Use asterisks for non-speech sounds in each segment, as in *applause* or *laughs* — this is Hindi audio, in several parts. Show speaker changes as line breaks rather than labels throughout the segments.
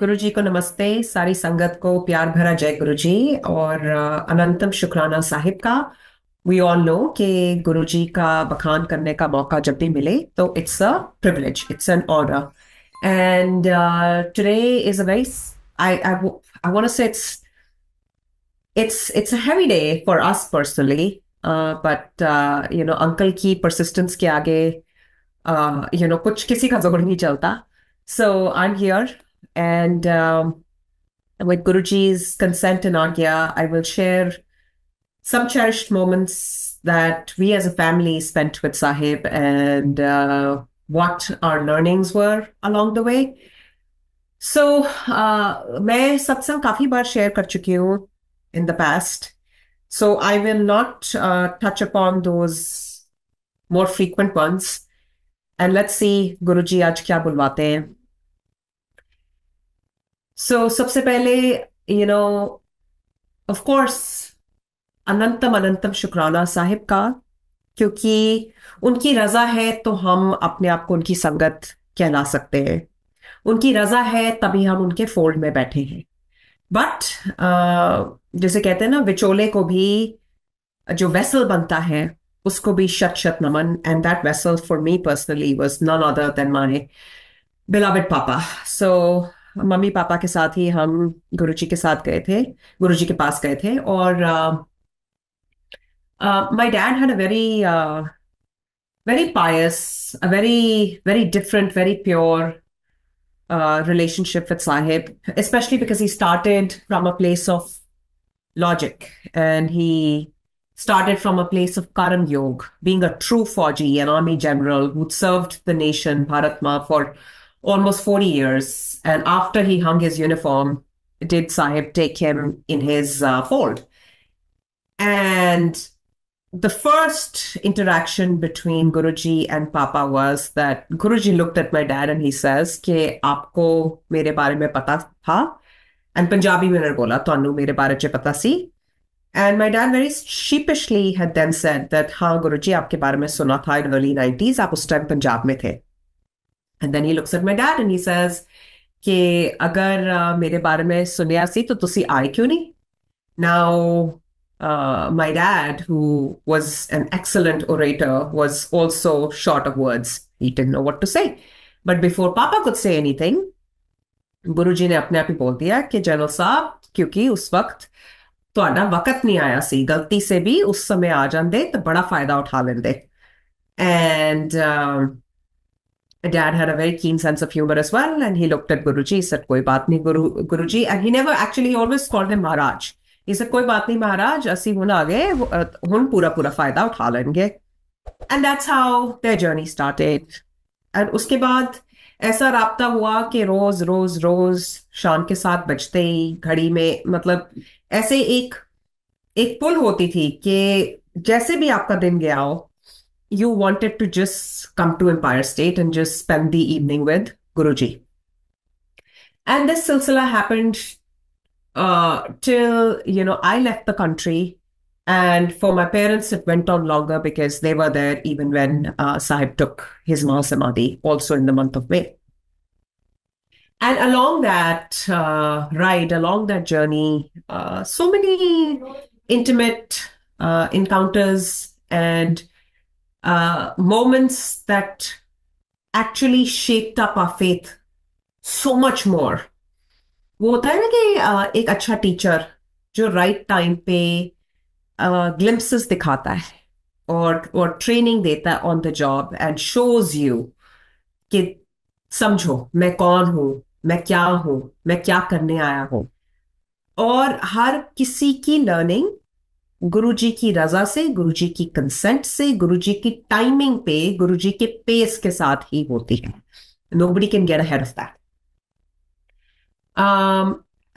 गुरु जी को नमस्ते सारी संगत को प्यार भरा जय गुरु जी और अनंतम शुक्राना साहिब का वी ऑल नो कि गुरु जी का बखान करने का मौका जब भी मिले तो it's a privilege it's an honour and today is a very I I want to say it's it's it's a heavy day for us personally but you know uncle की परसिस्टेंस के आगे you uh, know you know, कुछ किसी का जोड़ नहीं चलता so I am here And um, with Guruji's consent and Agya, I will share some cherished moments that we as a family spent with Sahib and uh, what our learnings were along the way. So, I have shared a share kar chuki in the past. So, I will not uh, touch upon those more frequent ones. And let's see, Guruji, what so so, सबसे पहले यू नो ऑफ कोर्स अनंतम अनंतम शुक्राना साहिब का क्योंकि उनकी रजा है तो हम अपने आप को उनकी संगत कहला सकते हैं उनकी रजा है तभी हम उनके फोल्ड में बैठे हैं बट uh, जैसे कहते हैं ना विचोले को भी जो वेसल बनता है उसको भी शत शत नमन and that vessel for me personally was none other than my beloved पापा सो मम्मी पापा के साथ ही very pious, a very, very different, very pure relationship with Sahib, especially because he started from a place of logic and he started from a place of Karam Yog, being a true faji, an army general who served the nation, Bharatma, for almost 40 years. And after he hung his uniform, did Sahib take him in his uh, fold? And the first interaction between Guruji and Papa was that Guruji looked at my dad and he says, "Ke आपको mere बारे में pata tha?" And Punjabi winner bola, तनु मेरे बारे में pata si." And my dad very sheepishly had then said that "Haan Guruji, आपके बारे में suna tha in early 90s, us time Punjab me the." And then he looks at my dad and he says, कि अगर uh, मेरे बारे में सुनया सी तो ਤੁਸੀਂ ਆਏ ਕਿਉਂ ਨਹੀਂ now uh, my dad, who was an excellent orator, was also short of words. He didn't know what to say. But before Papa could say anything, Guruji ने अपने आप ही बोल दिया कि जनरल साहब क्योंकि उस वक्त ਤੁਹਾਡਾ ਵਕਤ ਨਹੀਂ ਆਇਆ ਸੀ ਗਲਤੀ ਸੇ ਵੀ ਉਸ ਸਮੇਂ ਆ ਜਾਂਦੇ ਤਾਂ ਬੜਾ ਫਾਇਦਾ ਉਠਾ ਲੈਂਦੇ and dad had a very keen sense of humor as well. And he looked at Guruji, he said, Koi baat nahi, Guru, Guruji. And he never actually, he always called him Maharaj. He said, Koi baat nahi, Maharaj. Asi hun aage, hun pura pura fayda utha lenge. And that's how their journey started. And uske baad, aisa रबता hua ke roz, roz, roz, शाम ke saath बजते hi, ghadi mein, matlab, aise ek, ek पुल hoti thi ke jaise bhi aapka din gaya ho, you wanted to just come to Empire State and just spend the evening with Guruji. And this silsila happened uh, till, you know, I left the country. And for my parents, it went on longer because they were there even when uh, Sahib took his Maha Samadhi, also in the month of May. And along that uh, ride, along that journey, uh, so many intimate uh, encounters and uh, moments that actually shaped up our faith so much more वो होता है ना कि uh, एक अच्छा टीचर जो राइट टाइम पे ग्लिम्पसेस uh, दिखाता है और और ट्रेनिंग देता है on the job and shows you कि समझो मैं कौन हूँ मैं क्या हूँ मैं क्या करने आया हूँ और हर किसी की लर्निंग गुरु जी की रजा से गुरु जी की कंसेंट से गुरु जी की टाइमिंग पे गुरु जी के पेस के साथ ही होती है buddy can get ahead of that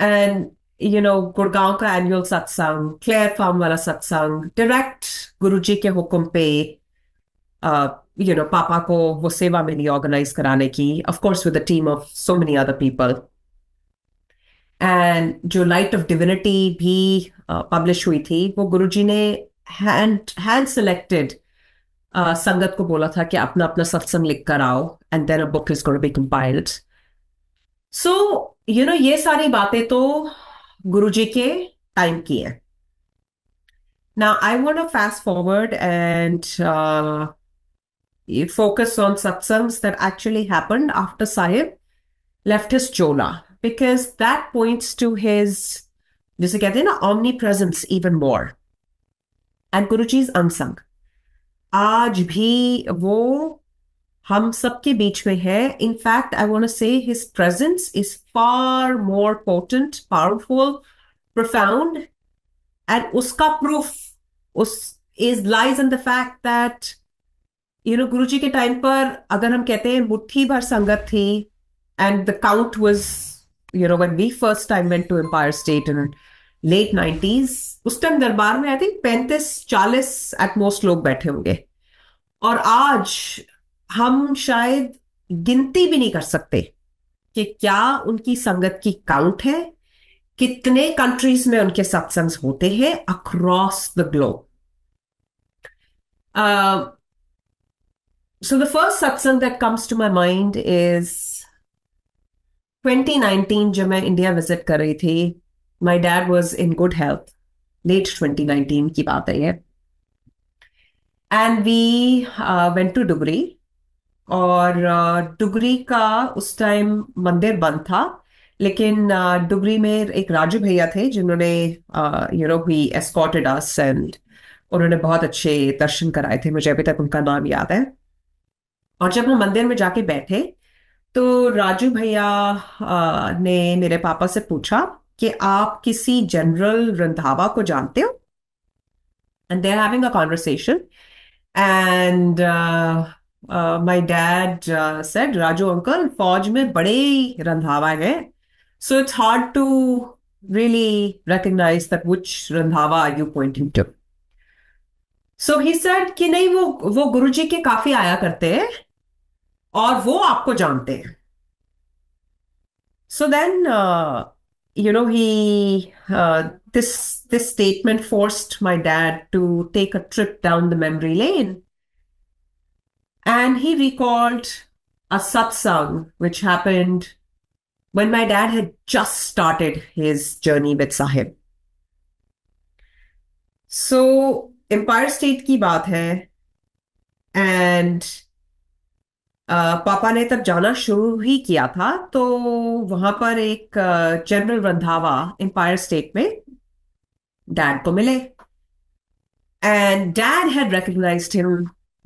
and you know Gurgaon का एनुअल सत्संग क्लेयर फार्म वाला सत्संग डायरेक्ट जी के हुक्म पे यू uh, नो पापा को वो सेवा मिली ऑर्गेनाइज कराने की of course with team with team of so many other people and जो लाइट ऑफ डिविनिटी भी पब्लिश uh, हुई थी वो गुरुजी ने हैंड हैंड सेलेक्टेड संगत को बोला था कि अपना अपना सत्संग लिख कर आओ and then a book is be compiled so you know ये सारी बातें तो गुरुजी के टाइम की है ना I want a fast forward and focus on on satsangs that actually happened after Sahib left his because that points to his, जिसे कहते हैं ना omnipresence even more. And Guruji is unsung. आज भी वो हम सबके बीच में है in fact I want to say his presence is far more potent, powerful, profound and उसका proof is lies in the fact that you know Guruji के टाइम par अगर हम कहते हैं मुट्ठी भर संगत थी and the count was you know, when we first time went to Empire State in late 90s, उस टाइम दरबार में आई थिंक पैंतीस चालीस एट मोस्ट लोग बैठे होंगे और आज हम शायद गिनती भी नहीं कर सकते कि क्या उनकी संगत की काउंट है कितने कंट्रीज में उनके सत्संग होते हैं across the globe so the first satsang that comes to my mind is 2019 जब मैं इंडिया विजिट कर रही थी my dad was in good health late 2019 की बात है ये and we went to Dugri और डुगरी uh, का उस टाइम मंदिर बंद था लेकिन डुगरी uh, में एक राजू भैया थे जिन्होंने you know we escorted us and उन्होंने बहुत अच्छे दर्शन कराए थे मुझे अभी तक उनका नाम याद है और जब हम मंदिर में जाके बैठे तो राजू भैया ने मेरे पापा से पूछा कि आप किसी जनरल रंधावा को जानते हो and there having a conversation and my dad said Raju uncle फौज में बड़े ही रंधावा हैं so it's hard to really recognize that which Randhava are you pointing to. So he said कि नहीं वो वो गुरुजी के काफी आया करते हैं Or वो आपको जानते So then, uh, you know, he uh, this this statement forced my dad to take a trip down the memory lane, and he recalled a satsang which happened when my dad had just started his journey with Sahib. So Empire State ki baat hai, and पापा ने तब जाना शुरू ही किया था तो वहां पर एक जनरल रंधावा एम्पायर स्टेट में डैड को मिले and dad had recognized him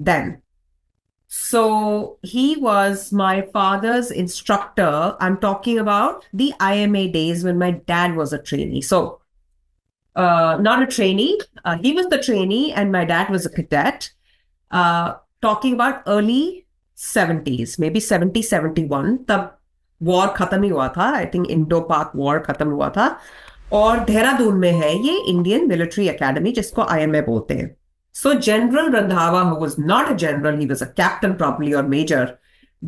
then So he was my father's instructor. I'm talking about the IMA days when my dad was a trainee. So, uh, not a trainee, uh, he was the trainee, and my dad was a cadet. Uh, talking about early seventies maybe seventy seventy one तब वॉर खत्म ही हुआ था I think Indo Pak war खत्म हुआ था और देहरादून में है ये इंडियन मिलिट्री अकेडमी जिसको आई एम ए बोलते हैं so general Randhawa not a general he was a captain properly और major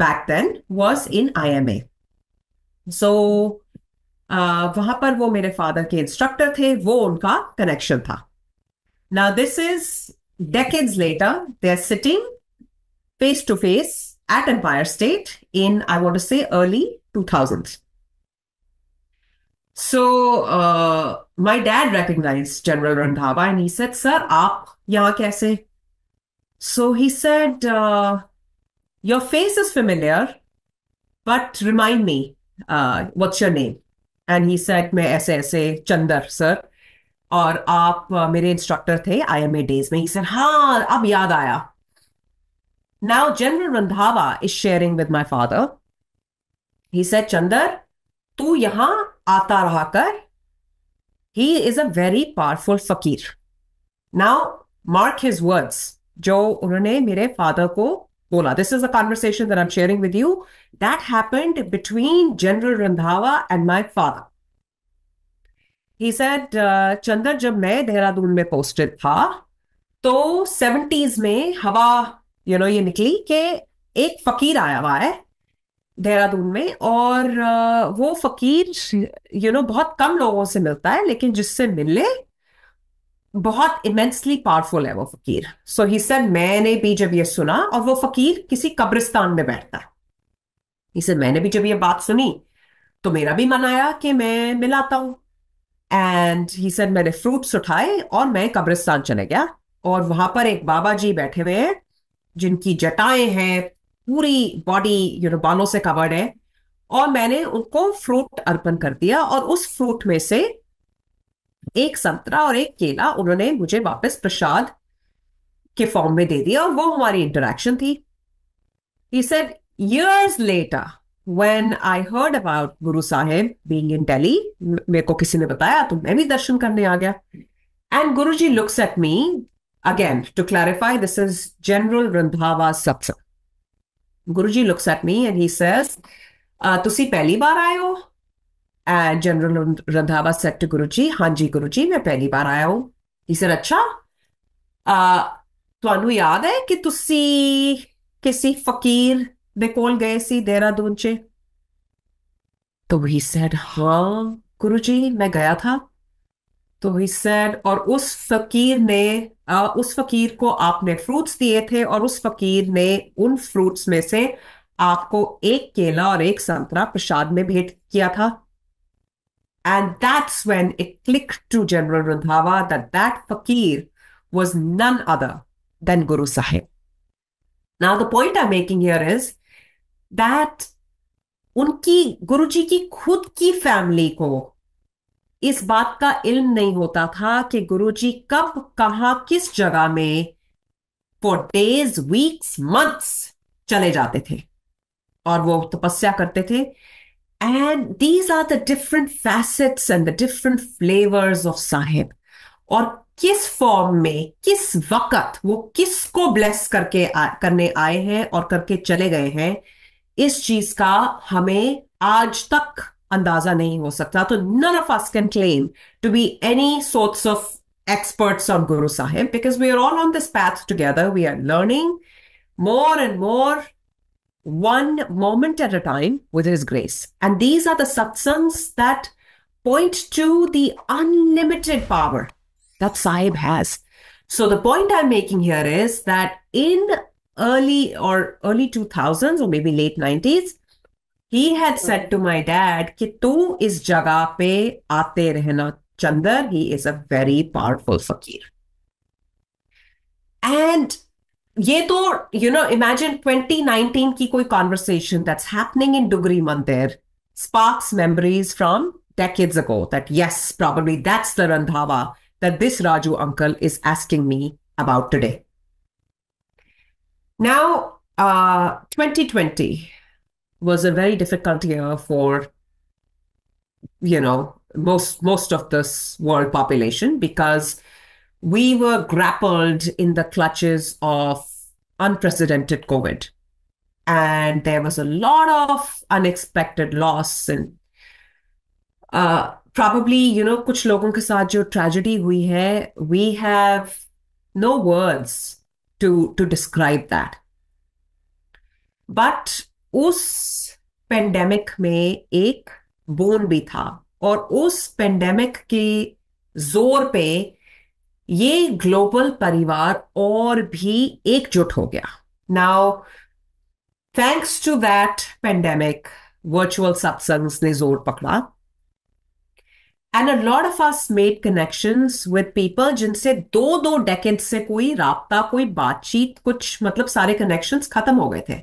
back then was in a so वहां पर वो मेरे फादर के इंस्ट्रक्टर थे वो उनका कनेक्शन था ना this is decades later they are sitting face to face at Empire State in, I want to say, early 2000s. So uh, my dad recognized General Randhawa and he said, Sir, aap yahan kaise? So he said, uh, Your face is familiar, but remind me, uh, what's your name? And he said, मैं ऐसे ऐसे चंदर sir, और आप मेरे instructor थे IMA days में He said, हाँ अब याद आया Now, General Randhawa is sharing with my father. He said, Chandar, tu yahan aata raha kar. He is a very powerful fakir. Now, mark his words. Jo unhone mere father ko bola. This is a conversation that I'm sharing with you. That happened between General Randhawa and my father. He said, uh, Chandar, jab main Dehradun mein posted tha, तो सेवेंटीज में हवा यू नो ये निकली कि एक फकीर आया हुआ है देहरादून में और वो फकीर यू नो बहुत कम लोगों से मिलता है लेकिन जिससे मिले बहुत इमेंसली पावरफुल है वो फकीर सो ही सर मैंने भी जब ये सुना और वो फकीर किसी कब्रिस्तान में बैठता है इसे मैंने भी जब ये बात सुनी तो मेरा भी मन आया कि मैं मिलाता हूं एंड ही सर मैंने फ्रूट्स उठाए और मैं कब्रिस्तान चले गया और वहां पर एक बाबा जी बैठे हुए हैं जिनकी जटाएं हैं पूरी बॉडी यू नो बालों से कवर्ड है और मैंने उनको फ्रूट अर्पण कर दिया और उस फ्रूट में से एक संतरा और एक केला उन्होंने मुझे वापस प्रसाद के फॉर्म में दे दिया और वो हमारी इंटरेक्शन थी he said years later when I heard about Guru Sahib being in Delhi मेरे को किसी ने बताया तो मैं भी दर्शन करने आ गया and Guru ji looks at me Again, to clarify, this is General Randhava Satsang. Guruji looks at me and he says, uh, Tusi pehli baar aayo? And General Randhava said to Guruji, Hanji Guruji, main pehli baar aayo. He said, Acha, ਤੁਹਾਨੂੰ ਯਾਦ ਹੈ ਕਿ ਤੁਸੀਂ ਕਿਸੇ ਫਕੀਰ ਦੇ ਕੋਲ ਗਏ ਸੀ ਦੇਹਰਾਦੂਨ 'ਚ तो ही सेड हाँ गुरुजी मैं गया था तो ही सैड और उस फकीर ने आ, उस फकीर को आपने फ्रूट्स दिए थे और उस फकीर ने उन फ्रूट्स में से आपको एक केला और एक संतरा प्रसाद में भेंट किया था and that's when it click to general Randhawa that that फकीर was none other than Guru Sahib now the point I making here is that उनकी गुरुजी की खुद की फैमिली को इस बात का इल्म नहीं होता था कि गुरुजी कब कहा किस जगह में फॉर डेज वीक्स मंथ्स चले जाते थे और वो तपस्या करते थे and these are the different facets and the different flavours of Sahib और किस फॉर्म में किस वक्त वो किस को ब्लेस करके आ, करने आए हैं और करके चले गए हैं इस चीज का हमें आज तक अंदाजा नहीं हो सकता तो none of us can claim to be any sorts of experts on Guru Sahib because we are all on this path together. We are learning more and more, one moment at a time with His grace. And these are the satsangs that point to the unlimited power that Sahib has. So the point I'm making here is that in early or early 2000s or maybe late 90s, he had hmm. said to my dad ki tu is jagah pe aate rehna chandar he is a very powerful fakir and ये तो यू नो इमेजिन 2019 की कोई conversation that's happening in Dugri मंदिर sparks memories from decades ago that yes, probably that's the Randhava that this Raju uncle is asking me about today. Now, 2020, uh, was a very difficult year for you know most most of this world population because we were grappled in the clutches of unprecedented covid and there was a lot of unexpected loss and uh, probably you know kuch logon ke saath jo tragedy hui hai we have no words to to describe that but उस पेंडेमिक में एक बोन भी था और उस पेंडेमिक के जोर पे ये ग्लोबल परिवार और भी एकजुट हो गया now thanks to that pandemic virtual satsang ने जोर पकड़ा and a lot of us made connection with people जिनसे दो दो डेकेंड से कोई रबता कोई बातचीत कुछ मतलब सारे कनेक्शन खत्म हो गए थे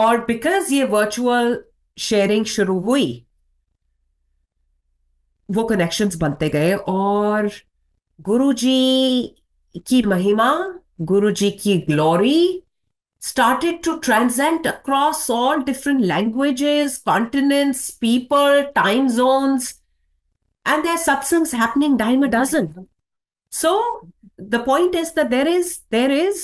और बिकॉज ये वर्चुअल शेयरिंग शुरू हुई वो कनेक्शंस बनते गए और गुरुजी की महिमा गुरुजी की glory started to transcend across all different languages, continents, people, time zones, and there are satsangs happening dime a dozen. So the point is that there is there is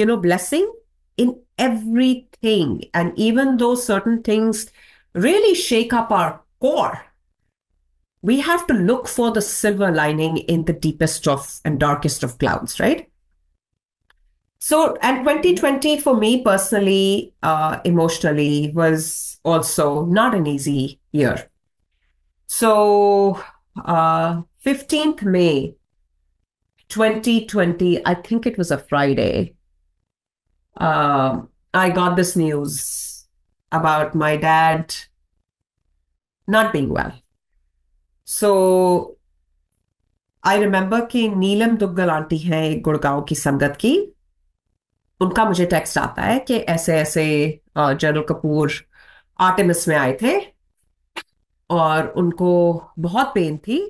you know blessing, in everything. And even though certain things really shake up our core, we have to look for the silver lining in the deepest of and darkest of clouds, right? So, and 2020 for me personally, uh, emotionally, was also not an easy year. So, uh, 15th May 2020, I think it was a Friday, uh, I got this news about my dad not being well. So I remember कि नीलम दुग्गल आंटी हैं गुड़गांव की संगत की उनका मुझे टेक्स्ट आता है कि ऐसे ऐसे जनरल कपूर आर्टेमिस में आए थे और उनको बहुत पेन थी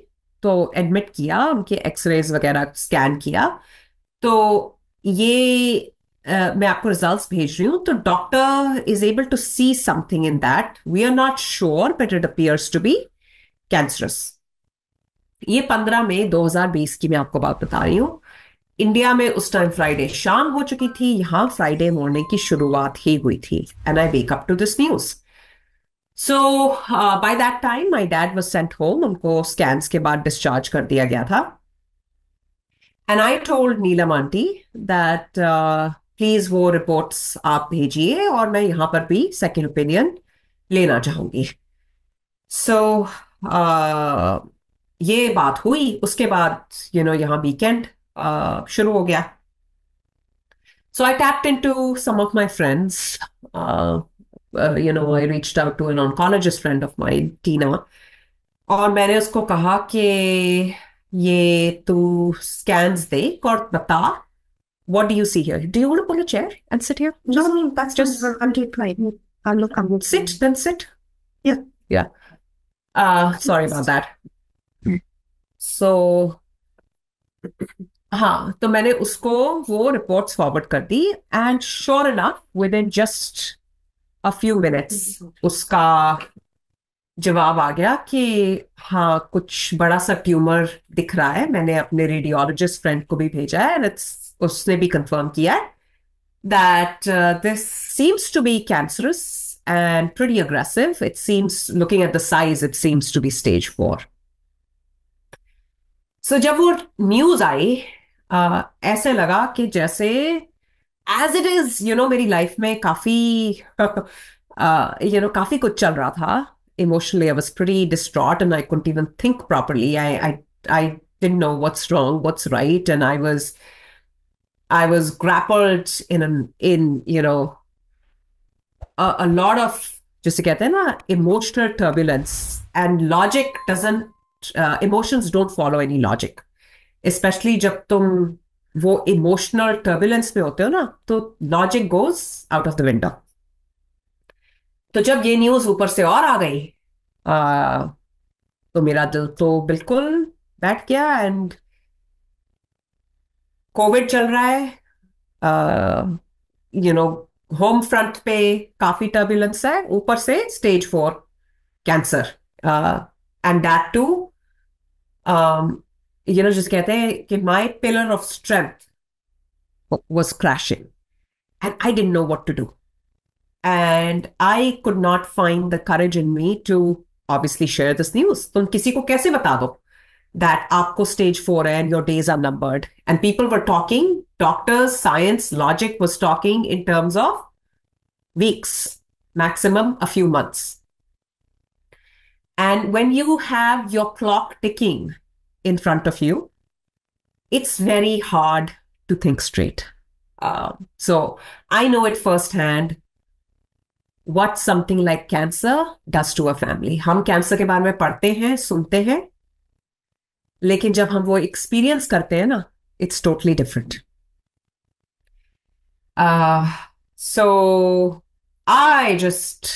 तो एडमिट किया उनके एक्सरेज वगैरह स्कैन किया तो ये Uh, मैं आपको रिजल्ट्स भेज रही हूँ तो doctor is able to see something in that we are not sure but it appears to be cancerous ये पंद्रह मई 2020 की मैं आपको बात बता रही हूँ इंडिया में उस टाइम फ्राइडे शाम हो चुकी थी यहां फ्राइडे मॉर्निंग की शुरुआत ही हुई थी and I wake up to this news so by that time my dad was sent home उनको स्कैन्स के बाद डिस्चार्ज कर दिया गया था and I told Neelam aunty that please वो रिपोर्ट्स आप भेजिए और मैं यहाँ पर भी सेकेंड ओपिनियन लेना चाहूंगी सो so, ये बात हुई उसके बाद यू नो यहाँ वीकेंड शुरू हो गया सो आई tap in to some of my friends you know I reach out to N oncologist friend of my टीना और मैंने उसको कहा कि ये तू स्कैन्स देख और बता What do you see here? Do you want to pull a chair and sit here? no, that's just I'm declining. I'll look. I'm sit. Then sit. Yeah. Yeah. Uh sorry about that. So हाँ तो मैंने उसको वो रिपोर्ट्स फॉरवर्ड कर दी and sure enough within just a few minutes उसका जवाब आ गया कि हाँ कुछ बड़ा सा ट्यूमर दिख रहा है मैंने अपने रेडियोलॉजिस्ट फ्रेंड को भी भेजा है and it's question may confirmed yet, that uh, this seems to be cancerous and pretty aggressive. It seems, looking at the size, it seems to be stage four. So, when that news came, I felt like, as it is, you know, my life may *laughs* coffee, uh, you know, coffee could chal raha tha. emotionally. I was pretty distraught and I couldn't even think properly. I, I, I didn't know what's wrong, what's right. And I was, I was grappled in an in you know a, a lot of just to get there uh, emotional turbulence and logic doesn't uh, emotions don't follow any logic especially जब तुम वो इमोशनल टर्बुलेंस में होते हो ना तो logic goes out of the window तो जब ये न्यूज ऊपर से और आ गई आ, तो मेरा दिल तो बिल्कुल बैठ गया एंड कोविड चल रहा है यू नो होम फ्रंट पे काफी टर्बुलेंस है ऊपर से stage four cancer and that too you know जिस कहते हैं कि my pillar of strength was crashing and I didn't know what to do. And I could not find the courage in me to obviously share this news. तुम किसी को कैसे बता दो that aapko stage 4 hai and your days are numbered and people were talking doctors science logic was talking in terms of weeks maximum a few months and when you have your clock ticking in front of you it's very hard to think straight um, so i know it firsthand what something like cancer does to a family Hum cancer ke बारे में पढ़ते hai, लेकिन जब हम वो एक्सपीरियंस करते हैं ना it's totally different so I just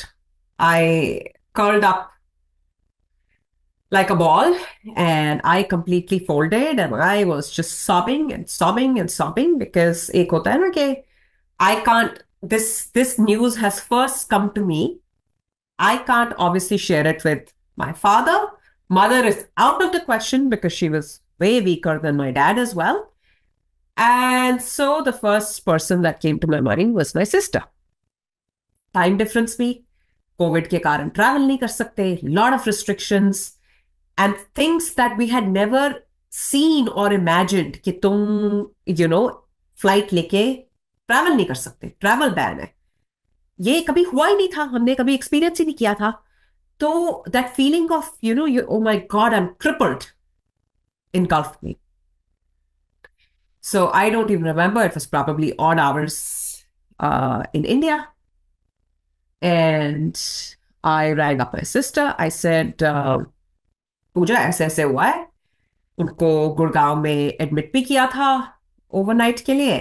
I curled up like a ball and I completely folded and I was just sobbing and sobbing and sobbing because I can't this this news has first come to me. I can't obviously share it with my father mother is out of the question because she was way weaker than my dad as well. And so the first person that came to my mind was my sister. Time difference be COVID ke karan travel nahi kar sakte, lot of restrictions and things that we had never seen or imagined ki tum, you know, flight leke travel nahi kar sakte, travel ban hai. ये कभी हुआ ही नहीं था हमने कभी एक्सपीरियंस नहीं किया था so that feeling of, you know, you, oh my God, I'm crippled engulfed me. So I don't even remember. It was probably odd hours uh, in India. And I rang up my sister. I said, uh, पूजा ऐसे why? हुआ है उनको गुड़गांव में एडमिट भी किया था ओवरनाइट के लिए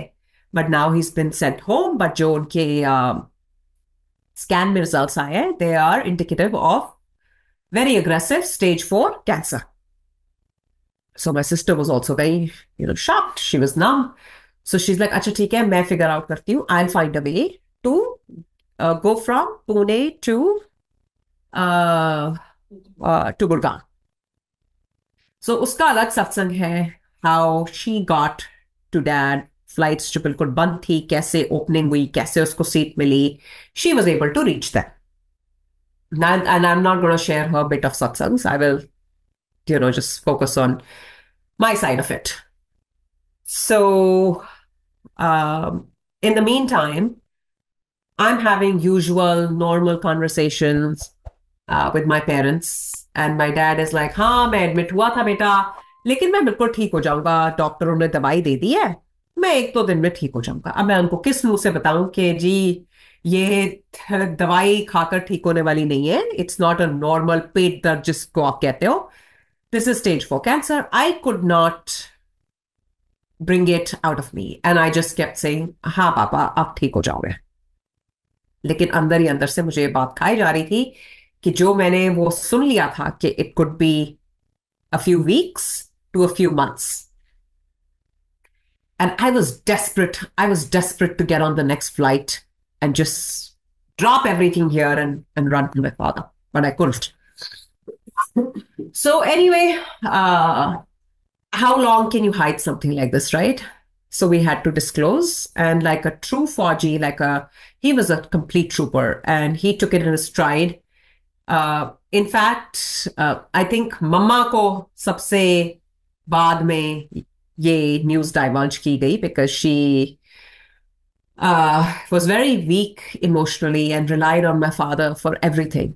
but now he is been sent home but जो uh, scan results are they are indicative of very aggressive stage 4 cancer so my sister was also very you know shocked she was numb so she's like acha theek hai main figure out karti hu i'll find a way to uh, go from pune to uh, uh, to gurgaon so uska alag satsang hai how she got to dad flights जो बिल्कुल बंद थी कैसे ओपनिंग हुई कैसे उसको सीट मिली she was able to reach that and I'm not going to share her bit of satsangs. I will, you know, just focus on my side of it. So, um, in the meantime, I'm having usual normal conversations uh, with my parents, and my dad is like, "हाँ मैं एडमिट हुआ था बेटा, लेकिन मैं बिल्कुल ठीक हो जाऊंगा. डॉक्टरों ने दवाई दे दी है." मैं एक दो तो दिन में ठीक हो जाऊंगा अब मैं उनको किस मुंह से बताऊं कि जी ये दवाई खाकर ठीक होने वाली नहीं है इट्स नॉट अ नॉर्मल पेट दर्द जिसको आप कहते हो this is stage four cancer I could not bring it out of me and I just kept saying हाँ पापा आप ठीक हो जाओगे लेकिन अंदर ही अंदर से मुझे ये बात खाई जा रही थी कि जो मैंने वो सुन लिया था कि it could be a few weeks to a few months And I was desperate. I was desperate to get on the next flight and just drop everything here and, and run to my father, but I couldn't. So, anyway, uh, how long can you hide something like this, right? So we had to disclose. And like a true Fauji, like a he was a complete trooper, and he took it in a stride. Uh, in fact, uh, I think mama ko sabse baad mein ये न्यूज डाइवर्ज की गई because she was very weak emotionally and relied on my father for everything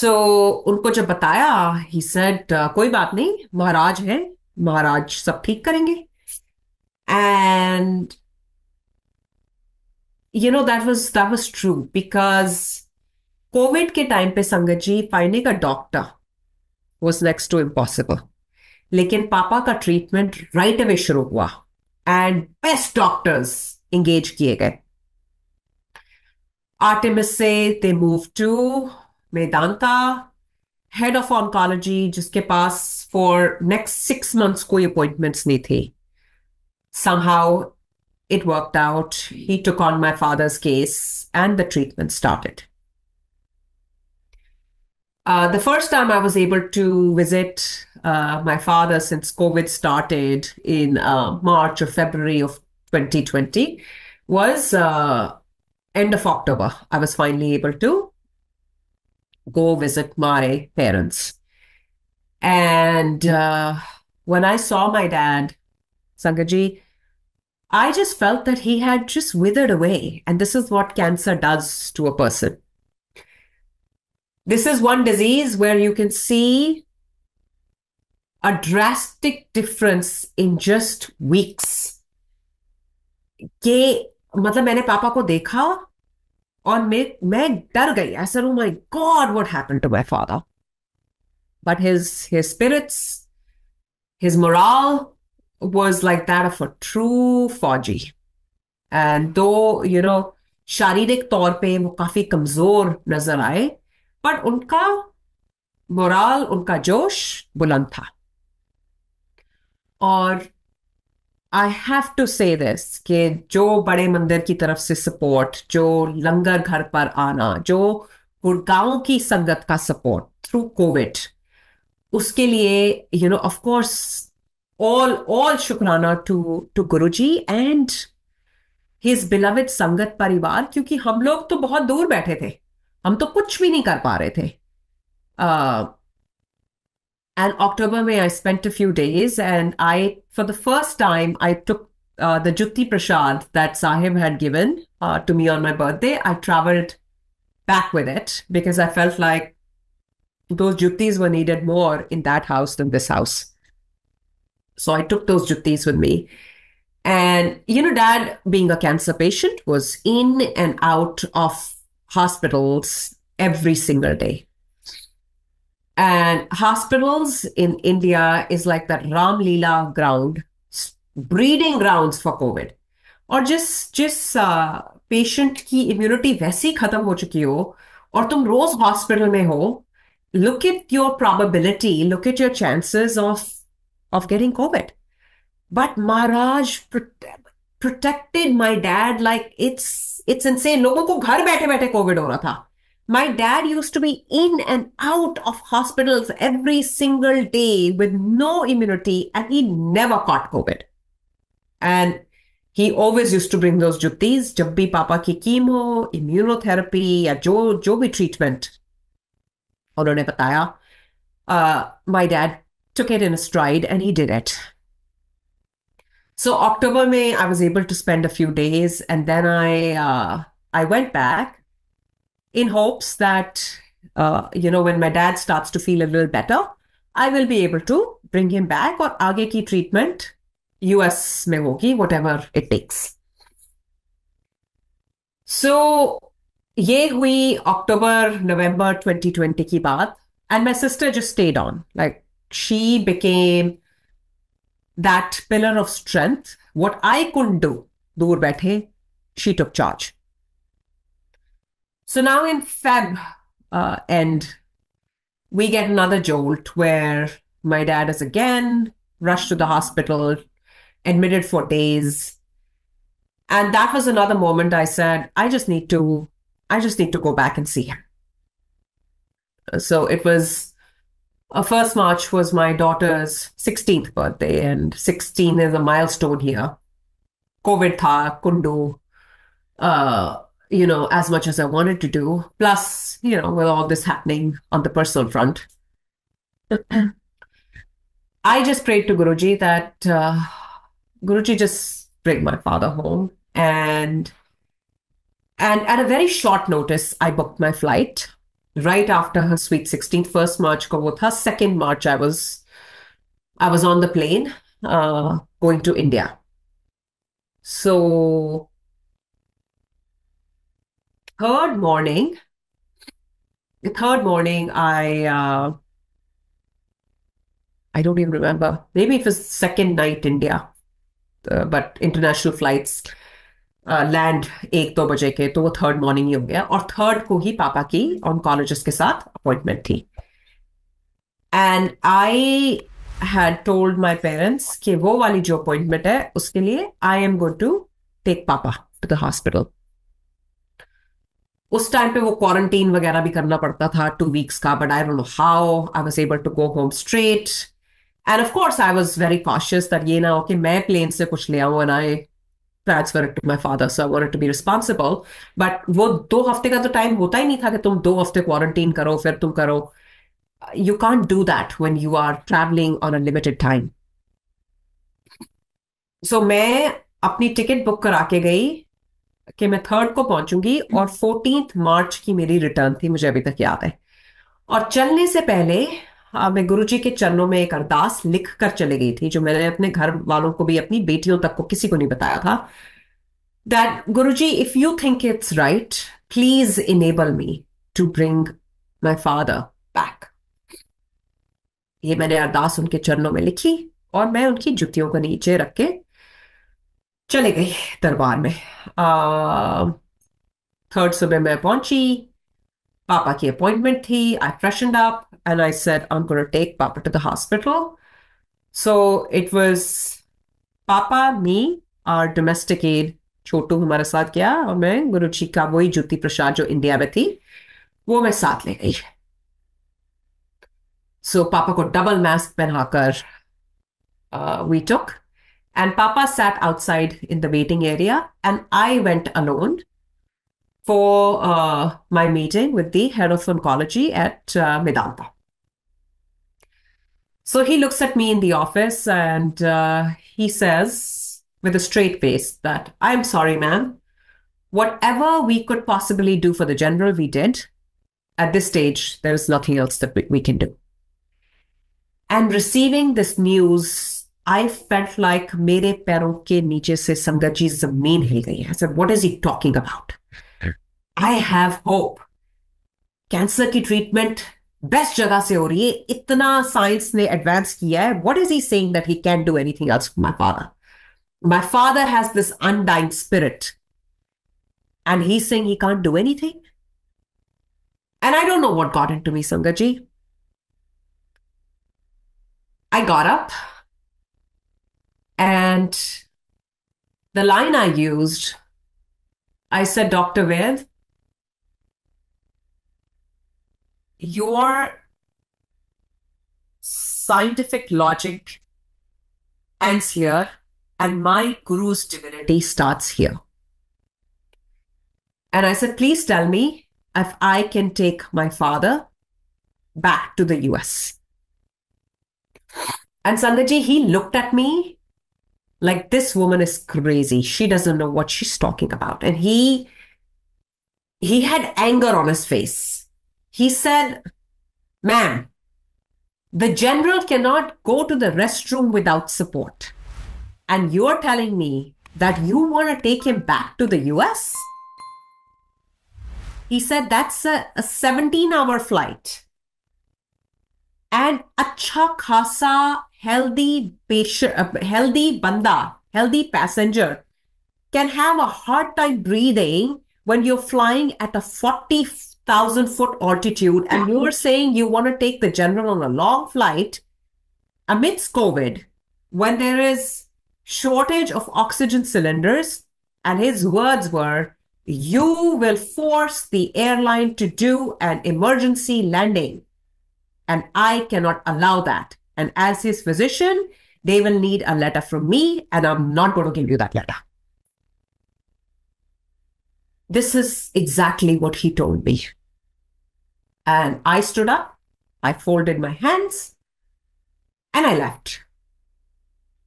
so उनको जब बताया ही सेड uh, कोई बात नहीं महाराज है महाराज सब ठीक करेंगे and you know that was that was true because Covid के टाइम पे Sangat ji finding a doctor was next to impossible लेकिन पापा का ट्रीटमेंट राइट अवे शुरू हुआ एंड बेस्ट डॉक्टर्स इंगेज किए गए आर्टिमिस से they move to Medanta head of oncology जिसके पास फॉर नेक्स्ट सिक्स मंथ्स कोई अपॉइंटमेंट्स नहीं थी somehow it worked out. He took on my father's case and the treatment started. Uh, the first time I was able to visit uh, my father since COVID started in uh, March or February of 2020 was uh, end of October. I was finally able to go visit my parents. And uh, when I saw my dad, Sangaji, I just felt that he had just withered away. And this is what cancer does to a person this is one disease where you can see a drastic difference in just weeks. ये मतलब मैंने पापा को देखा और मैं मैं डर गई I said oh my God what happened to my father but his his spirits his moral was like that of a true fauji and though you know शारीरिक तौर पे वो काफी कमजोर नजर आए पर उनका मोराल उनका जोश बुलंद था और I have to say this कि जो बड़े मंदिर की तरफ से सपोर्ट जो लंगर घर पर आना जो गुड़गांव की संगत का सपोर्ट थ्रू कोविड उसके लिए you know of course all all शुक्राना to to Guruji and his beloved sangat parivar क्योंकि हम लोग तो बहुत दूर बैठे थे हम तो कुछ भी नहीं कर पा रहे थे एंड अक्टूबर में I spent a few days and I for the first time I took the jutti prasad that Sahib had given to me on my birthday I travelled back with it because I felt like those juttis were needed more in that house than this house. So I took those juttis with me. And, you know, dad, being a cancer patient, was in and out of hospitals every single day. And hospitals in India is like that Ram Lila ground, breeding grounds for COVID. Or just, just uh, patient ki immunity vesi khatam ho chuki ho, or tum rose hospital mein ho, look at your probability, look at your chances of, of getting COVID. But Maharaj protected my dad like it's it's insane लोगों को घर बैठे बैठे कोविड हो रहा था My dad used to be in and out of hospitals every single day with no immunity, and he never caught COVID. And he always used to bring those juttis, jab bhi papa ki chemo, immunotherapy, या जो जो भी treatment. उन्होंने बताया, uh, my dad took it in a stride and he did it. So October, May, I was able to spend a few days, and then I uh, I went back in hopes that uh, you know when my dad starts to feel a little better, I will be able to bring him back or आगे treatment US में whatever it takes. So ye hui October November 2020 ki बात and my sister just stayed on like she became that pillar of strength. What I couldn't do, door baithe, she took charge. So now in Feb uh, end, we get another jolt where my dad is again rushed to the hospital, admitted for days. And that was another moment I said, I just need to, I just need to go back and see him. So it was uh, first March was my daughter's 16th birthday, and 16 is a milestone here. COVID tha, couldn't do, uh, you know, as much as I wanted to do. Plus, you know, with all this happening on the personal front, *clears throat* I just prayed to Guruji that uh, Guruji just bring my father home, and and at a very short notice, I booked my flight right after her sweet 16 first march ko wo second march i was i was on the plane uh, going to india so third morning the third morning i uh, i don't even remember maybe it was second night india uh, but international flights land एक दो बजे के तो वो थर्ड मॉर्निंग ही हो गया और थर्ड को ही पापा की ऑनकोलॉजिस्ट के साथ अपॉइंटमेंट थी and I had told my parents कि वो वाली जो अपॉइंटमेंट है उसके लिए I am go to take papa to the hospital उस टाइम पे वो क्वारंटीन वगैरह भी करना पड़ता था टू वीक्स का but I don't know how I was able to go home straight and of course I was very cautious that ये ना हो कि मैं प्लेन से कुछ ले आऊँ and I transfer it to my father so I wanted to be responsible but वो दो हफ्ते का तो टाइम होता ही नहीं था कि तुम दो हफ्ते क्वारंटीन करो फिर तुम करो you can't do that when you are travelling on a limited time so मैं अपनी टिकट बुक करा के गई कि मैं थर्ड को पहुंचूंगी और फोर्टीन मार्च की मेरी रिटर्न थी मुझे अभी तक याद है और चलने से पहले हाँ, मैं गुरु जी के चरणों में एक अरदास लिख कर चले गई थी जो मैंने अपने घर वालों को भी अपनी बेटियों तक को किसी को नहीं बताया था that Guru ji if you think it's right please enable me to bring my father back ये मैंने अरदास उनके चरणों में लिखी और मैं उनकी जुतियों को नीचे रख के चले गई दरबार में थर्ड सुबह मैं पहुंची पापा की अपॉइंटमेंट थी I freshen up and I said, I'm going to take Papa to the hospital. So it was Papa, me, our domestic aid, Chotu, who was with us, and I, Guruji, Kaboi, Jyoti Prasad, who was in India, I took with So Papa got double mask penhakar, uh, we took. And Papa sat outside in the waiting area, and I went alone for uh, my meeting with the head of oncology at uh, Medanta. So he looks at me in the office and uh, he says, with a straight face, that I'm sorry, ma'am. Whatever we could possibly do for the general, we did. At this stage, there is nothing else that we can do. And receiving this news, I felt like mere paron ke niche se Sangat ji zameen hil gayi. I said, what is he talking about? *laughs* I have hope. Cancer ki treatment best जगह से हो रही है इतना साइंस ने एडवांस किया है what is he saying that he can do anything else my father my father has this undying spirit and he saying he can't do anything and I don't know what got into me Sangat ji I got up and the line I used, I said, Dr. Ved, your scientific logic ends here, and my guru's divinity starts here. And I said, please tell me if I can take my father back to the US. And Sandaji, he looked at me like this woman is crazy. She doesn't know what she's talking about. And he he had anger on his face. He said, Ma'am, the general cannot go to the restroom without support. And you're telling me that you want to take him back to the US? He said, That's a, a 17 hour flight. And a khasa healthy patient, uh, healthy banda, healthy passenger can have a hard time breathing when you're flying at a 40 thousand foot altitude, and you were saying you want to take the general on a long flight amidst COVID, when there is shortage of oxygen cylinders, and his words were, "You will force the airline to do an emergency landing, and I cannot allow that." And as his physician, they will need a letter from me, and I'm not going to give you that letter. This is exactly what he told me. And I stood up, I folded my hands, and I left.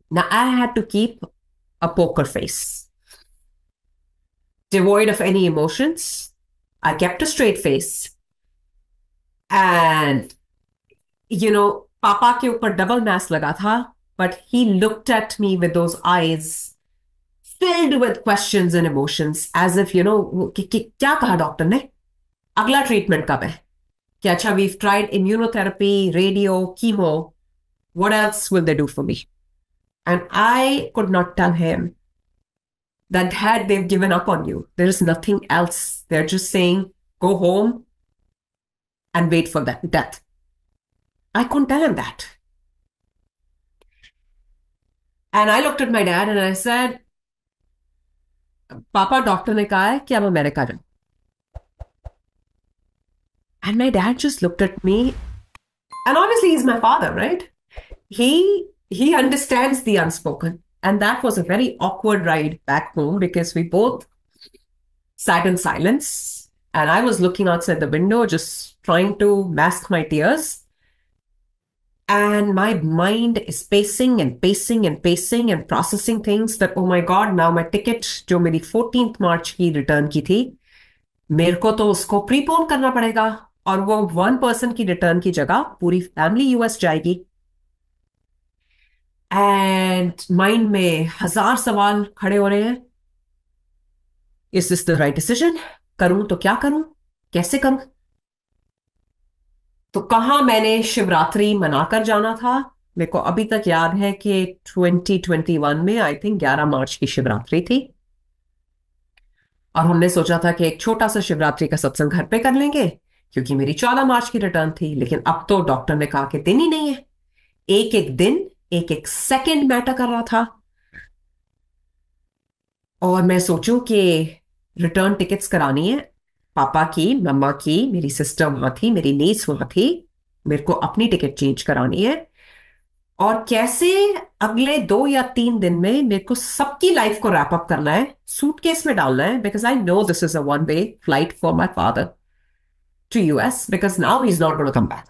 Now I had to keep a poker face, devoid of any emotions. I kept a straight face. And, you know, Papa ke upar double mask laga tha, but he looked at me with those eyes filled with questions and emotions as if, you know, kya kaha doctor ne? Agla treatment kab hai? Katya, we've tried immunotherapy, radio, chemo. What else will they do for me? And I could not tell him that had they've given up on you, there is nothing else. They're just saying, go home and wait for that death. I couldn't tell him that. And I looked at my dad and I said, Papa, doctor ne कहा है कि अब अमेरिका जाओ and my dad just looked at me. And honestly, he's my father, right? He he understands the unspoken. And that was a very awkward ride back home because we both sat in silence. And I was looking outside the window, just trying to mask my tears. And my mind is pacing and pacing and pacing and processing things that, oh my God, now my ticket, जो मेरी 14th March ki return की थी मेरे को और वो वन पर्सन की रिटर्न की जगह पूरी फैमिली यूएस जाएगी एंड माइंड में हजार सवाल खड़े हो रहे हैं इज द राइट डिसीजन करूं तो क्या करूं कैसे करूं तो कहा मैंने शिवरात्रि मनाकर जाना था मेरे को अभी तक याद है कि 2021 में आई थिंक 11 मार्च की शिवरात्रि थी और हमने सोचा था कि एक छोटा सा शिवरात्रि का सत्संग घर पे कर लेंगे क्योंकि मेरी चौदह मार्च की रिटर्न थी लेकिन अब तो डॉक्टर ने कहा कि दिन ही नहीं है एक एक दिन एक एक सेकेंड मैटर कर रहा था और मैं सोचूं कि रिटर्न टिकट्स करानी है पापा की मम्मा की मेरी सिस्टर वहां थी मेरी नीस वहां थी मेरे को अपनी टिकट चेंज करानी है और कैसे अगले दो या तीन दिन में मेरे को सबकी लाइफ को रैप अप करना है सूटकेस में डालना है because I know this is a one way flight for my father to US because now he's not going to come back.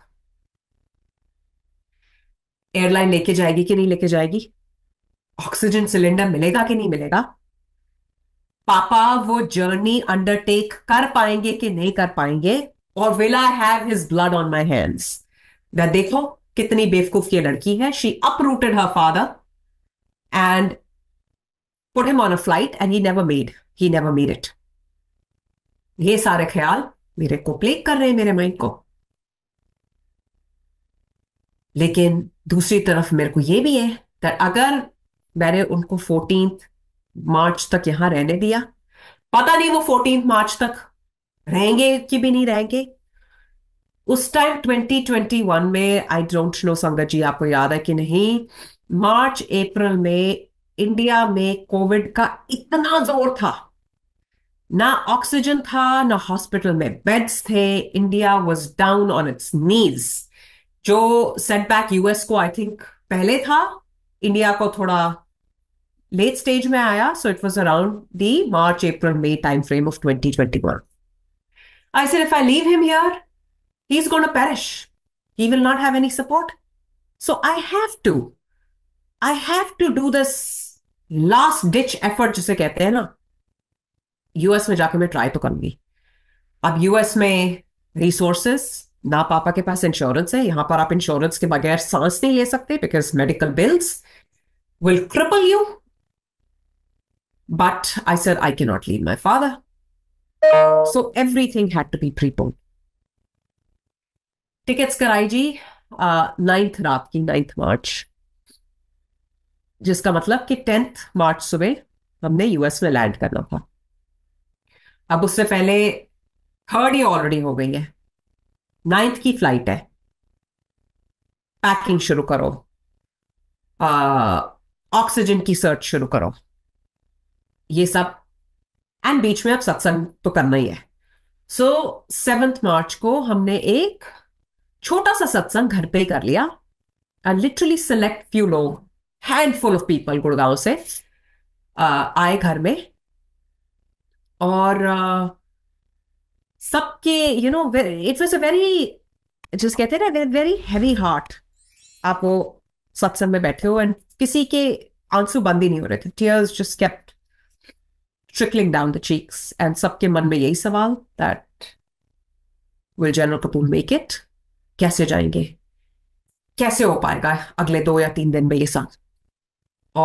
Airline लेके जाएगी कि नहीं लेके जाएगी ऑक्सीजन सिलेंडर मिलेगा कि नहीं मिलेगा पापा वो जर्नी अंडरटेक कर पाएंगे कि नहीं कर पाएंगे और will I have his blood on my hands देखो कितनी बेवकूफ ये लड़की है she uprooted her father and put him on a flight and he never made he never made it ये सारे ख्याल मेरे को प्लेग कर रहे हैं मेरे माइंड को लेकिन दूसरी तरफ मेरे को ये भी है कि अगर मैंने उनको फोर्टीन मार्च तक यहां रहने दिया पता नहीं वो फोर्टीन मार्च तक रहेंगे कि भी नहीं रहेंगे उस टाइम 2021 में आई डोंट नो संगत जी आपको याद है कि नहीं मार्च अप्रैल में इंडिया में कोविड का इतना जोर था ना ऑक्सीजन था ना हॉस्पिटल में बेड्स थे India was down on its knees जो सेटबैक यूएस को आई थिंक पहले था इंडिया को थोड़ा लेट स्टेज में आया so it was around the March April May time frame of twenty twenty one I said if I leave him here he is gonna perish he will not have any support so I have to I have to do this last ditch effort जिसे कहते हैं ना यूएस में जाकर मैं ट्राई तो करूंगी अब यूएस में रिसोर्सेस ना पापा के पास इंश्योरेंस है यहां पर आप इंश्योरेंस के बगैर सांस नहीं ले सकते because medical bills will cripple you but I said I can not leave my father so everything had to be phone tickets कराई जी नाइन्थ रात की नाइन्थ मार्च जिसका मतलब कि टेंथ मार्च सुबह हमने यूएस में लैंड करना था अब उससे पहले थर्ड ईयर ऑलरेडी हो गई है नाइन्थ की फ्लाइट है पैकिंग शुरू करो ऑक्सीजन की सर्च शुरू करो ये सब एंड बीच में अब सत्संग तो करना ही है सो सेवेंथ मार्च को हमने एक छोटा सा सत्संग घर पे कर लिया एंड लिटरली सेलेक्ट फ्यू लोग हैंडफुल ऑफ पीपल गुड़गांव से आए घर में और सबके you know it was a very जिस कहते हैं ना वेरी हैवी हार्ट आप वो सत्संग में बैठे हो एंड किसी के आंसू बंद ही नहीं हो रहे थे tears just kept trickling down the cheeks and सबके मन में यही सवाल that will General Kapoor make it कैसे जाएंगे कैसे हो पाएगा अगले दो या तीन दिन में ये सब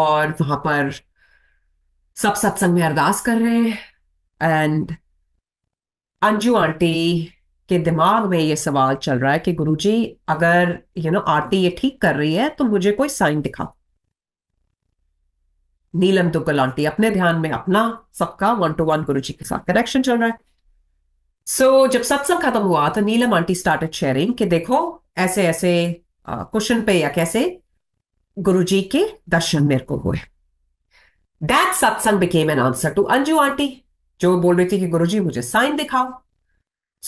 और वहां पर सब सत्संग में अरदास कर रहे हैं एंड अंजू आंटी के दिमाग में ये सवाल चल रहा है कि गुरुजी अगर यू नो आरती ये ठीक कर रही है तो मुझे कोई साइन दिखा नीलम दुग्गल आंटी अपने ध्यान में अपना सबका वन टू वन गुरु जी के साथ कनेक्शन चल रहा है सो so, जब सत्संग खत्म हुआ तो नीलम आंटी स्टार्ट शेयरिंग कि देखो ऐसे ऐसे क्वेश्चन पे या कैसे गुरु जी के दर्शन मेरे को हुए that satsang became an answer to Anju aunty जो बोल रही थी कि गुरुजी मुझे साइन दिखाओ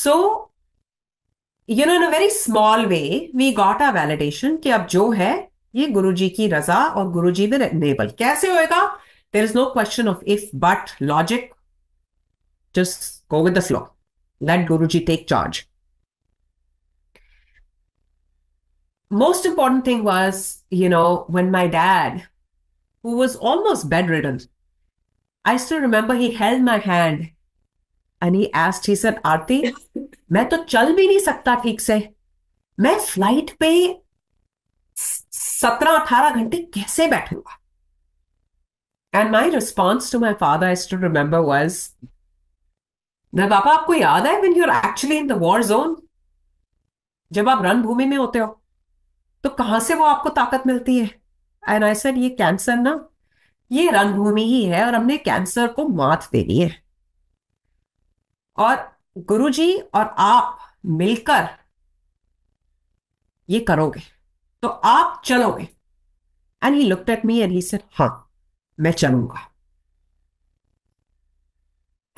so you know in a very small way we got a validation कि अब जो है ये गुरुजी की रजा और गुरुजी विल एनेबल कैसे होएगा there is no question of if but logic just go with the flow let Guruji take charge most important thing was you know when my dad who was almost bedridden I still remember he held my hand and he asked, he Aarti मैं तो चल भी नहीं सकता ठीक से मैं फ्लाइट पे सत्रह अठारह घंटे कैसे बैठूंगा and my response to my father I still remember was मैं पापा आपको याद है when you're actually in the war zone जब आप रणभूमि में होते हो तो कहां से वो आपको ताकत मिलती है एंड आई सर ये कैंसर ना ये रंगभूमि ही है और हमने कैंसर को मात दे दी है और गुरुजी और आप मिलकर ये करोगे तो आप चलोगे and he looked at me and he said हां मैं चलूंगा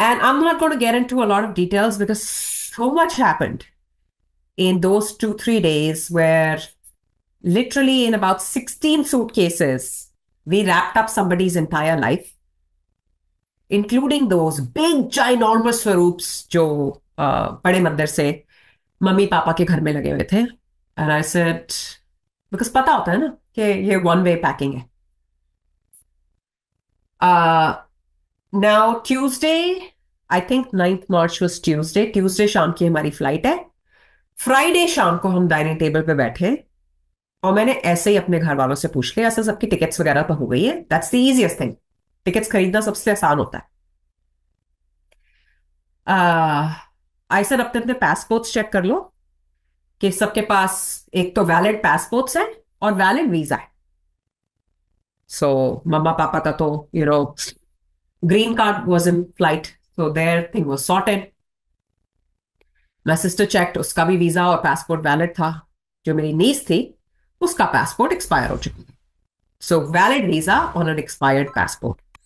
and I am not going to get into a lot of details because so much happened in those two three days where literally in about sixteen suitcases we wrapped up somebody's entire life, including those big, ginormous swaroops जो uh, बड़े मंदिर से मम्मी पापा के घर में लगे हुए थे एंड आई सेड बिकॉज पता होता है ना कि ये वन वे पैकिंग है now Tuesday I think ninth March was Tuesday Tuesday शाम की हमारी फ्लाइट है फ्राइडे शाम को हम डाइनिंग टेबल पे बैठे और मैंने ऐसे ही अपने घर वालों से पूछ लिया ऐसे सबकी टिकट्स वगैरह पर तो हो गई है that's the easiest thing tickets खरीदना सबसे आसान होता है आई सर अपने अपने पासपोर्ट्स चेक कर लो कि सबके पास एक तो वैलिड पासपोर्ट्स है और वैलिड वीज़ा है सो मम्मा पापा का तो you know green card was in flight so their thing was sorted and मैं सिस्टर चेक उसका भी वीज़ा और पासपोर्ट वैलिड था जो मेरी नीस थी उसका पासपोर्ट एक्सपायर हो चुकी है so valid visa on an expired passport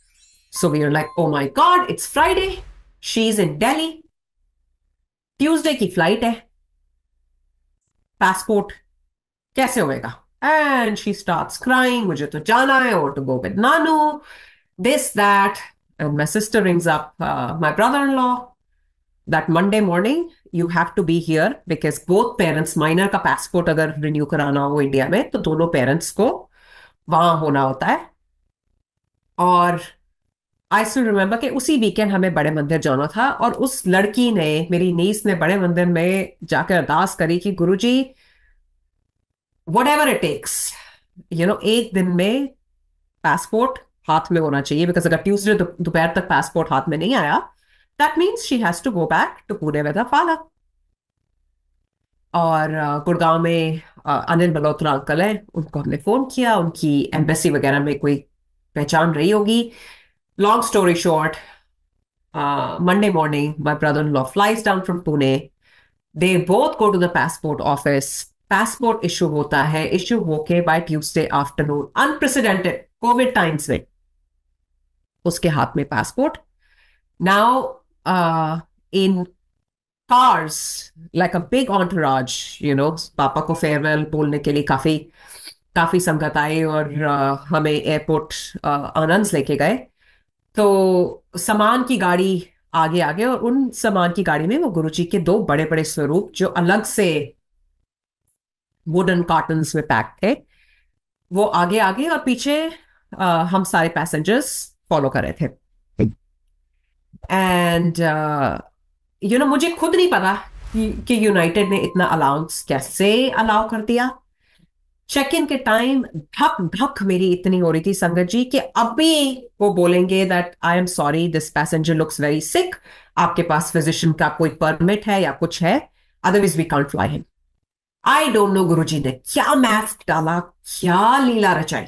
so we are like oh my God it's Friday she is in Delhi Tuesday की फ्लाइट है पासपोर्ट कैसे होएगा एंड शी स्टार्ट क्राइंग मुझे तो जाना है और to go with nanu this that and my sister rings up my brother in law that Monday morning you have to be here because both parents minor का passport अगर renew कराना हो इंडिया में तो दोनों parents को वहां होना होता है और आई स्टिल रिमेम्बर कि उसी वीकेंड हमें बड़े मंदिर जाना था और उस लड़की ने मेरी नीस ने बड़े मंदिर में जाकर अरदास करी कि Guru ji whatever it takes you know एक दिन में पासपोर्ट हाथ में होना चाहिए बिकॉज अगर ट्यूजडे दोपहर तक पासपोर्ट हाथ में नहीं आया that means she has to go back to Pune with फाला और गुड़गांव में अनिल मल्होत्रा अंकल है उनको हमने फ़ोन किया उनकी एम्बेसी वगैरह में कोई पहचान रही होगी long story short Monday morning my brother in law flies down from Pune they both go to the passport office passport issue होता है इश्यू होके by Tuesday afternoon unprecedented Covid times में उसके हाथ में passport now uh, in cars, like a big entourage, you know, पापा को फेयरवेल बोलने के लिए काफी काफी संगत आए और uh, हमें एयरपोर्ट uh, आनंद लेके गए तो सामान की गाड़ी आगे आगे और उन सामान की गाड़ी में वो गुरु जी के दो बड़े बड़े स्वरूप जो अलग से वुडन कार्टन में पैक थे वो आगे आगे और पीछे आ, uh, हम सारे पैसेंजर्स फॉलो कर रहे थे एंड यू नो मुझे खुद नहीं पता कि यूनाइटेड ने इतना अलाउंस कैसे अलाउ कर दिया चेक इन के टाइम धक धक मेरी इतनी हो रही थी संगत जी कि अभी वो बोलेंगे that I am sorry this passenger looks very sick आपके पास फिजिशियन का कोई परमिट है या कुछ है otherwise we can't fly him I don't know जी ने क्या मैथ डाला क्या लीला रचाई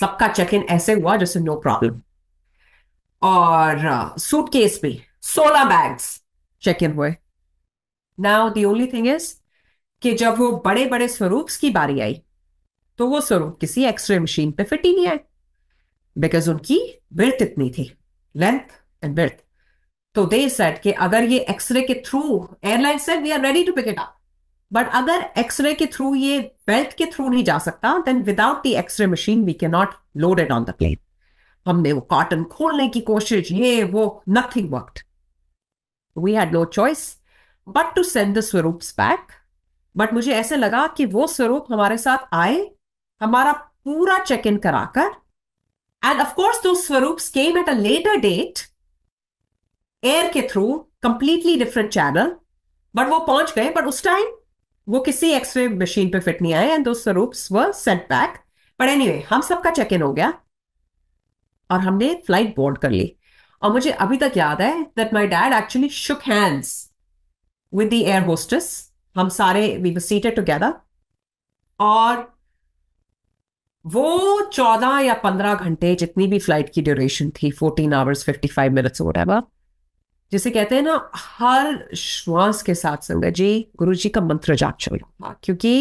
सबका चेक इन ऐसे हुआ जैसे नो प्रॉब्लम और सूटकेस uh, भी सोलह बैग्स चेक इन हुए now the only thing is कि जब वो बड़े बड़े स्वरूप की बारी आई तो वो स्वरूप किसी एक्सरे मशीन पे फिट ही नहीं आए बिकॉज उनकी बिर्थ इतनी थी लेंथ एंड बिर्थ तो दे सेट कि अगर ये एक्सरे के थ्रू एयरलाइन से we are ready to pick it up but अगर एक्सरे के थ्रू ये बेल्ट के थ्रू नहीं जा सकता then without the x-ray machine we can not load it on the plane हमने वो कॉटन खोलने की कोशिश ये वो nothing worked we had no choice but to send the swaroop back but मुझे ऐसे लगा कि वो स्वरूप हमारे साथ आए हमारा पूरा चेक इन कराकर and of course those swaroop came at a later date air के through completely different channel but वो पहुंच गए बट उस टाइम वो किसी एक्सरे मशीन पे फिट नहीं आए and those swaroop were sent back but anyway हम सबका चेक इन हो गया और हमने फ्लाइट बोर्ड कर ली और मुझे अभी तक याद है that my dad actually shook hands with the air hostess हम सारे वी सीटेड टुगेदर और वो चौदह या पंद्रह घंटे जितनी भी फ्लाइट की ड्यूरेशन थी fourteen hours fifty five minutes whatever जिसे कहते हैं ना हर श्वास के साथ संगत जी गुरु जी का मंत्र जाप चल रहा था क्योंकि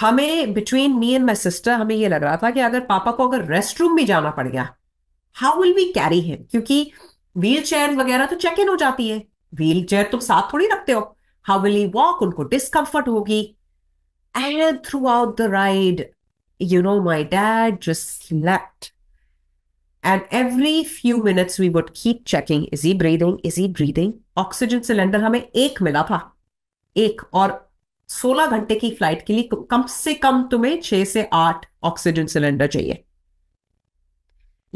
हमें between me and my sister हमें ये लग रहा था कि अगर पापा को अगर रेस्ट रूम भी जाना पड़ गया how will we carry him क्योंकि व्हील चेयर वगैरह तो चेक इन हो जाती है व्हील चेयर तुम साथ थोड़ी रखते हो हाउ विल यू वॉक उनको डिस्कम्फर्ट होगी and throughout the ride you know my dad just lay and every few minutes we would keep checking, is he breathing is he breathing oxygen cylinder हमें एक मिला था एक और सोलह घंटे की फ्लाइट के लिए कम से कम तुम्हें छह से आठ ऑक्सीजन सिलेंडर चाहिए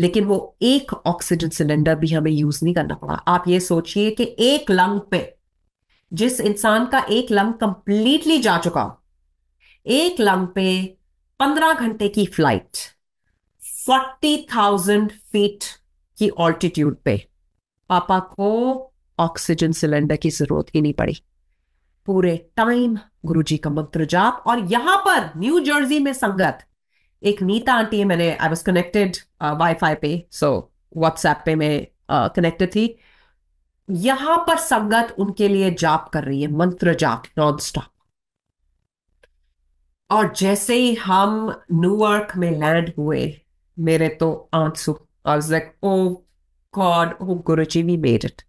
लेकिन वो एक ऑक्सीजन सिलेंडर भी हमें यूज नहीं करना पड़ा आप ये सोचिए कि एक लंग पे जिस इंसान का एक लंग कंप्लीटली जा चुका एक लंग पे पंद्रह घंटे की फ्लाइट फोर्टी थाउजेंड फीट की ऑल्टीट्यूड पे पापा को ऑक्सीजन सिलेंडर की जरूरत ही नहीं पड़ी पूरे टाइम गुरु जी का मंत्र जाप और यहाँ पर न्यू जर्सी में संगत एक नीता आंटी है मैंने आई वॉज कनेक्टेड वाईफाई पे सो so, व्हाट्सएप पे मैं कनेक्टेड uh, थी यहां पर संगत उनके लिए जाप कर रही है मंत्र जाप नॉन स्टॉप और जैसे ही हम न्यूयॉर्क में लैंड हुए मेरे तो आंसू I was like oh God oh Guruji we made it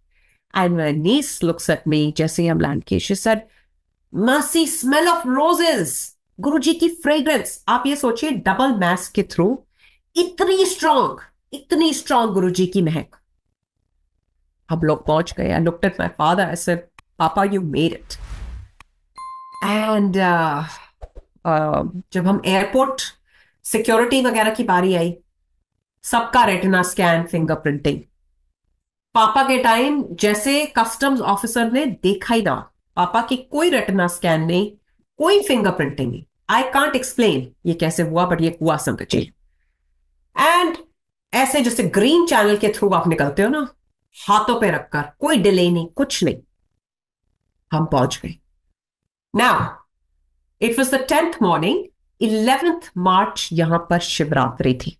and my niece looks at me जैसे ही हम लैंड किए शी सेड मासी smell of roses Guru ji की फ्रेग्रेंस आप ये सोचिए डबल मैस के थ्रू इतनी स्ट्रांग इतनी स्ट्रांग गुरु जी की महक हम लोग पहुंच गए I looked at my father I said पापा यू मेड इट एंड जब हम एयरपोर्ट सिक्योरिटी वगैरह की बारी आई सबका रेटिना स्कैन फिंगरप्रिंटिंग पापा के टाइम जैसे कस्टम्स ऑफिसर ने देखा ही ना पापा की कोई रेटना स्कैन नहीं कोई फिंगरप्रिंटिंग नहीं आई कांट एक्सप्लेन ये कैसे हुआ बट ये हुआ समझिए एंड ऐसे जैसे ग्रीन चैनल के थ्रू आप निकलते हो ना हाथों पे रखकर कोई डिले नहीं कुछ नहीं हम पहुंच गए now it was the tenth morning eleventh March यहां पर शिवरात्रि थी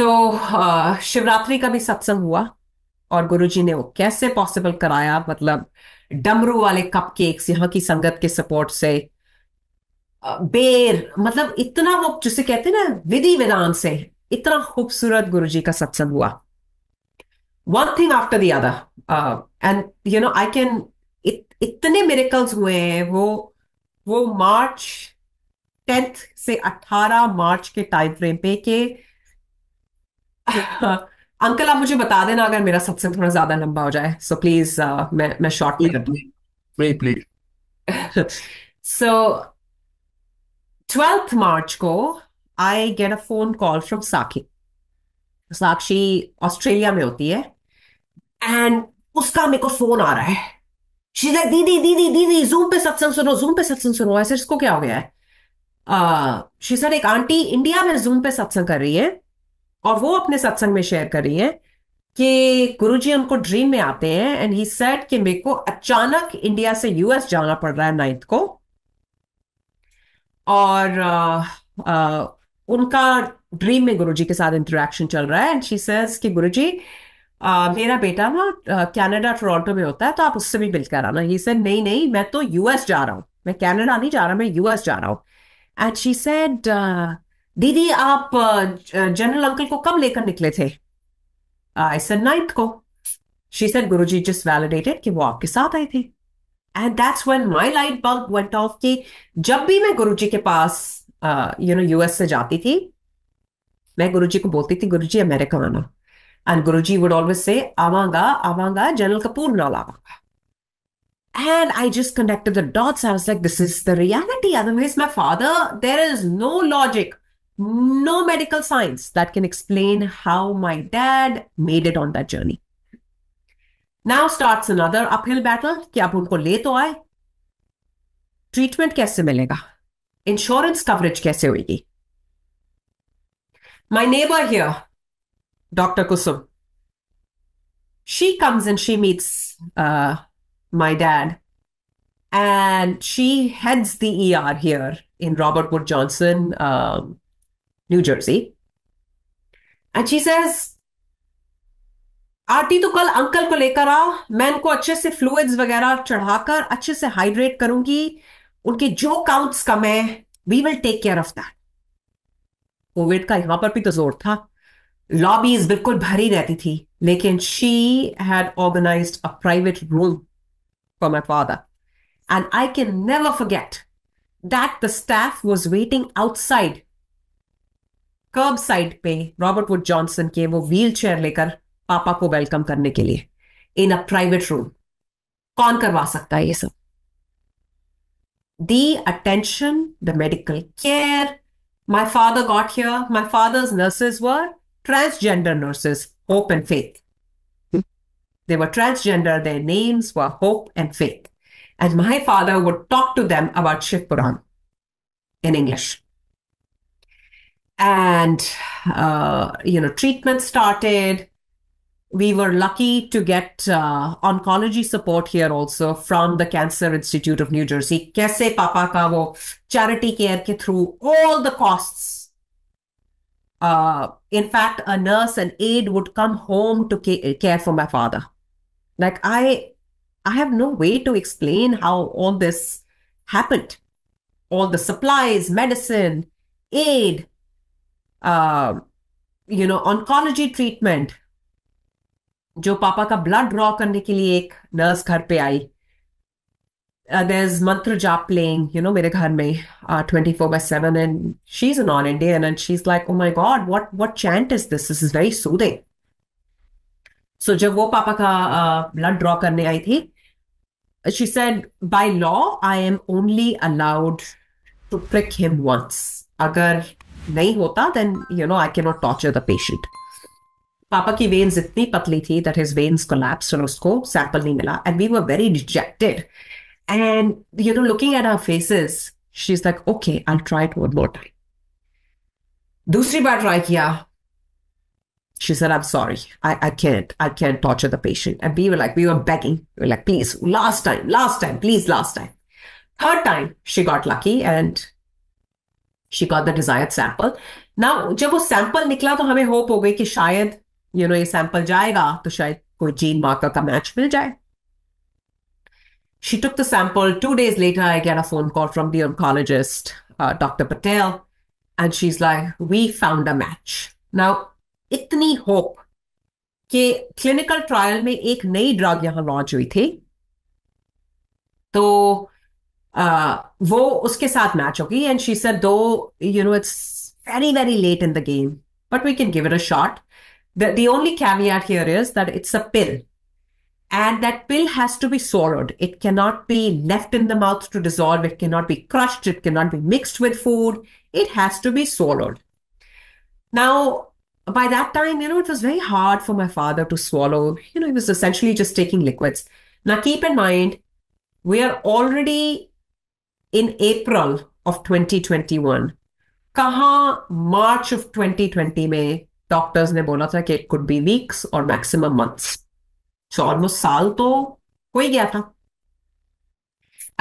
तो शिवरात्रि का भी सत्संग हुआ और गुरुजी ने वो कैसे पॉसिबल कराया मतलब डमरू वाले कप केक्स यहाँ की संगत के सपोर्ट से बेर मतलब इतना वो जिसे कहते हैं ना विधि विधान से इतना खूबसूरत गुरुजी का सत्संग हुआ one thing after the other and you know I can इतने मेरेकल्स हुए हैं वो वो मार्च टेंथ से अट्ठारह मार्च के टाइम फ्रेम पे के अंकल आप मुझे बता देना अगर मेरा सत्संग थोड़ा ज्यादा लंबा हो जाए सो प्लीज uh, मैं मैं शॉर्ट में प्लीज सो ट्वेल्थ मार्च को I get a phone call from Sakshi Sakshi Australia में होती है एंड उसका मेरे को फोन आ रहा है शीज लाइक दीदी दीदी दीदी जूम पे सत्संग सुनो जूम पे सत्संग सुनो ऐसे इसको क्या हो गया है शी uh, सर एक आंटी इंडिया में जूम पे सत्संग कर रही है और वो अपने सत्संग में शेयर कर रही है कि गुरुजी उनको ड्रीम में आते हैं एंड ही सेड कि मेरे को अचानक इंडिया से यूएस जाना पड़ रहा है नाइन्थ को और आ, आ, उनका ड्रीम में गुरुजी के साथ इंटरेक्शन चल रहा है एंड शी सेज कि गुरुजी आ, मेरा बेटा ना कनाडा टोरंटो में होता है तो आप उससे भी मिलकर आना ही सेड नहीं नहीं मैं तो यूएस जा रहा हूँ मैं कनाडा नहीं जा रहा मैं यूएस जा रहा हूँ एंड शी सेड दीदी आप जनरल अंकल को कब लेकर निकले थे आई सर नाइन्थ को she sir Guru ji just validated कि वो आपके साथ आई थी and that's when my light bulb went off कि जब भी मैं गुरु जी के पास यू नो यूएस से जाती थी मैं गुरु जी को बोलती थी गुरु जी अमेरिका आना and Guru ji would always say आवांगा आवांगा जनरल कपूर ना लावांगा And I just connected the dots. I was like, this is the reality. Otherwise, my father, there is no logic. no medical science that can explain how my dad made it on that journey. Now starts another uphill battle. क्या उनको ले तो आए? Treatment कैसे मिलेगा? Insurance coverage कैसे होगी? My neighbor here, Dr. Kusum. She comes and she meets uh, my dad. And she heads the ER here in Robert Wood Johnson. Um, New Jersey and she says Aarti तो कल अंकल को लेकर आ मैं उनको अच्छे से फ्लूइड्स वगैरह चढ़ाकर अच्छे से हाइड्रेट करूंगी उनके जो काउंट्स कम है we will take care of that Covid का यहां पर भी तो जोर था लॉबीज बिल्कुल भरी रहती थी लेकिन she had organise a private room for my father and I can never forget that the staff was waiting outside kerb side पे रॉबर्ट वुड जॉनसन के वो व्हील चेयर लेकर पापा को वेलकम करने के लिए इन अ प्राइवेट रूम कौन करवा सकता है ये सब the attention, the medical care. My father got here. My father's nurses were transgender nurses, hope and faith. They were transgender, their names were hope and faith. And my father would talk to them about Shiv in English and uh, you know treatment started we were lucky to get uh, oncology support here also from the cancer institute of new jersey kaise papa ka charity care ke through all the costs uh, in fact a nurse and aide would come home to care for my father like i i have no way to explain how all this happened all the supplies medicine aid you know oncology treatment जो पापा का ब्लड ड्रॉ करने के लिए एक नर्स घर पे आई देर इज मंत्र जाप प्लेइंग यू नो मेरे घर में twenty four by seven and she is non Indian and she is like oh my God what what chant is this is very soothing so जब वो पापा का ब्लड uh, ड्रॉ करने आई थी she said by law I am only allowed to prick him once अगर नहीं होता then you know I can not torture the patient पापा की वेन्स इतनी पतली थी दैट हिज वेन्स कोलैप्स और उसको सैंपल नहीं मिला and we were very dejected and you know looking at our faces she is like okay I try it one more दूसरी बार ट्राई किया She said, I'm sorry. I, I can't. I can't torture the patient. And we were like, we were begging. We were like, please, last time, last time, please, last time. Third time, she got lucky and she got the desired sample ना जब वो सैंपल निकला तो हमें होप हो गई कि शायद यू you नो know, ये सैंपल जाएगा तो शायद कोई जीन मार्कर का मैच मिल जाए She took the sample. Two days later, I get a phone call from the oncologist, uh, Dr. Patel, and she's like, We found a match. Now, इतनी होप कि क्लिनिकल ट्रायल में एक नई ड्रग यहाँ लॉन्च हुई थी तो Uh, वो उसके साथ मैच होगी and she said though you know it's very very late in the game but we can give it a shot the the only caveat here is that it's a pill And that pill has to be swallowed. It cannot be left in the mouth to dissolve. It cannot be crushed. It cannot be mixed with food. It has to be swallowed. Now, by that time, you know, it was very hard for my father to swallow. You know, he was essentially just taking liquids. Now, keep in mind, we are already in April of 2021. Kaha March of 2020 may doctors ne bola tha ki it could be weeks or maximum months. So almost saal to koi gaya tha.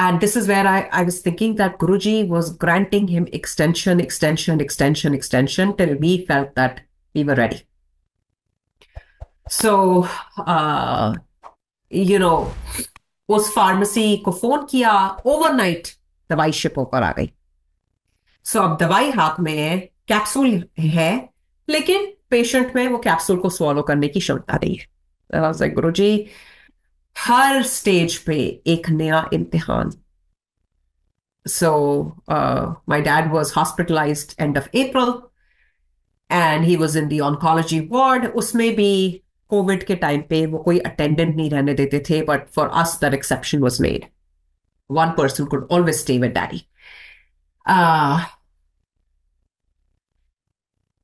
And this is where I, I was thinking that Guruji was granting him extension, extension, extension, extension till we felt that we were ready. So, uh, you know, was pharmacy ko phone kiya overnight दवाई शिप होकर आ गई सो so, अब दवाई हाथ में है कैप्सूल है लेकिन पेशेंट में वो कैप्सूल को सॉलो करने की क्षमता नहीं है गुरु जी हर स्टेज पे एक नया इम्तिहान so my dad was hospitalise end of April and he was in the oncology ward उसमें भी कोविड के टाइम पे वो कोई अटेंडेंट नहीं रहने देते थे but for us the exception was made one person could always stay with daddy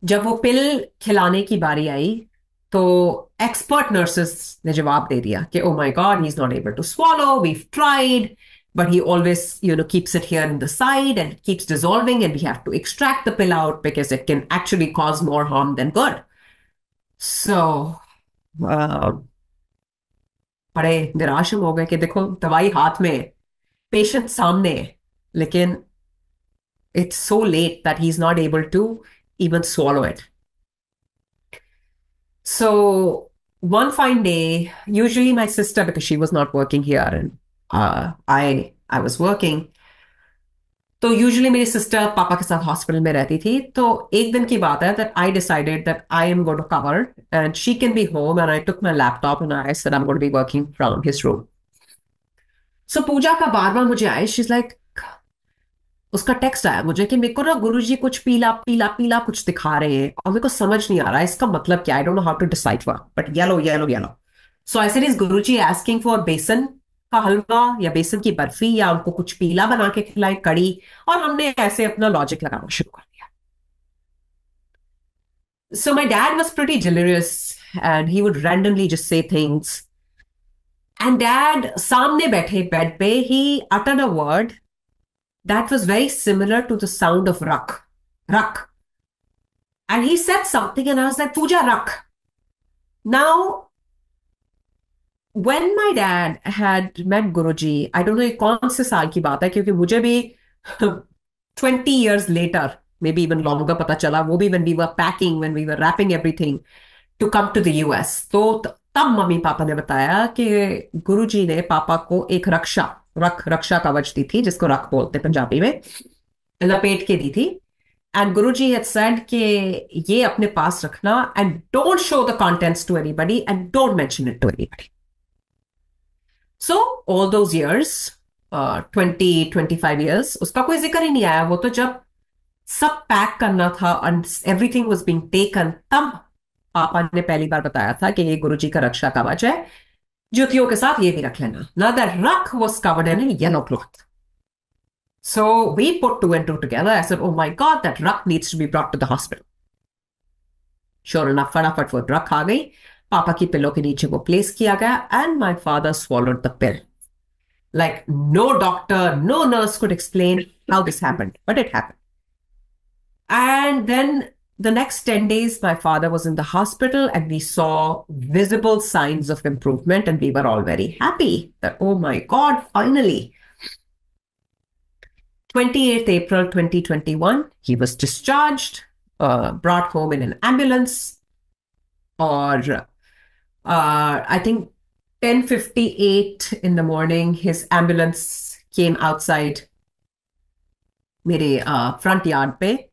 जब वो पिल खिलाने की बारी आई तो एक्सपर्ट नर्सेस ने जवाब दे दिया कि oh my God he is not able to swallow we tried but he always you know keeps it here in the side and keeps dissolving and we have to extract the pill out because it can actually cause more harm than good so uh, बड़े निराश हो गए कि देखो दवाई हाथ में patient samne lekin it's so late that he's not able to even swallow it so one fine day usually my sister because she was not working here and uh, i i was working so usually my sister papa ke sath hospital mein rehti thi to ek din ki baat hai that i decided that i am going to cover and she can be home and i took my laptop and i said i'm going to be working from his room सो पूजा का बार बार मुझे आए शीज लाइक उसका टेक्स्ट आया मुझे कि मेरे को ना गुरु जी कुछ पीला पीला पीला कुछ दिखा रहे हैं और मेरे को समझ नहीं आ रहा है इसका मतलब क्या I don't know how to decide what but yellow yellow yellow so I said is Guru ji asking for बेसन का हलवा या बेसन की बर्फी या उनको कुछ पीला बना के खिलाए कड़ी और हमने ऐसे अपना लॉजिक लगाना शुरू कर दिया so my dad was pretty hilarious and he would randomly just say things and dad सामने बैठे बेड पे he utter a word that was very similar to the sound of रख रख and he said something and I was like Pooja रख now when my dad had met Guruji, I don't know ये कौन से साल की बात है क्योंकि मुझे भी twenty years later, maybe even longer पता चला वो भी when we were packing, when we were wrapping everything to come to the US. तो तब मम्मी पापा ने बताया कि गुरु जी ने पापा को एक रक्षा रख रक्षा कवच दी थी जिसको रख बोलते पंजाबी में लपेट के दी थी एंड गुरु जी सेड के ये अपने पास रखना and don't show the contents to anybody and don't मैं it to anybody so all those years twenty twenty five years उसका कोई जिक्र ही नहीं आया वो तो जब सब पैक करना था and everything was being taken तब पापा ने पहली बार बताया था कि ये गुरु जी का रक्षा कवच है ज्योतियों के साथ ये भी रख लेना ना द रख वो covered an yellow cloth so we put two and two together as oh my God that रख needs to be brought to the hospital sure ना फटाफट वो रख आ गई पापा की पिलो के नीचे वो प्लेस किया गया and my father swallowed the pill like no doctor no nurse could explain how this happen but it happen and then the next 10 days, my father was in the hospital and we saw visible signs of improvement, and we were all very happy that, oh my God, finally. 28th April 2021, he was discharged, uh, brought home in an ambulance, or uh, I think 10:58 in the morning, his ambulance came outside. मेरे uh, front yard. पे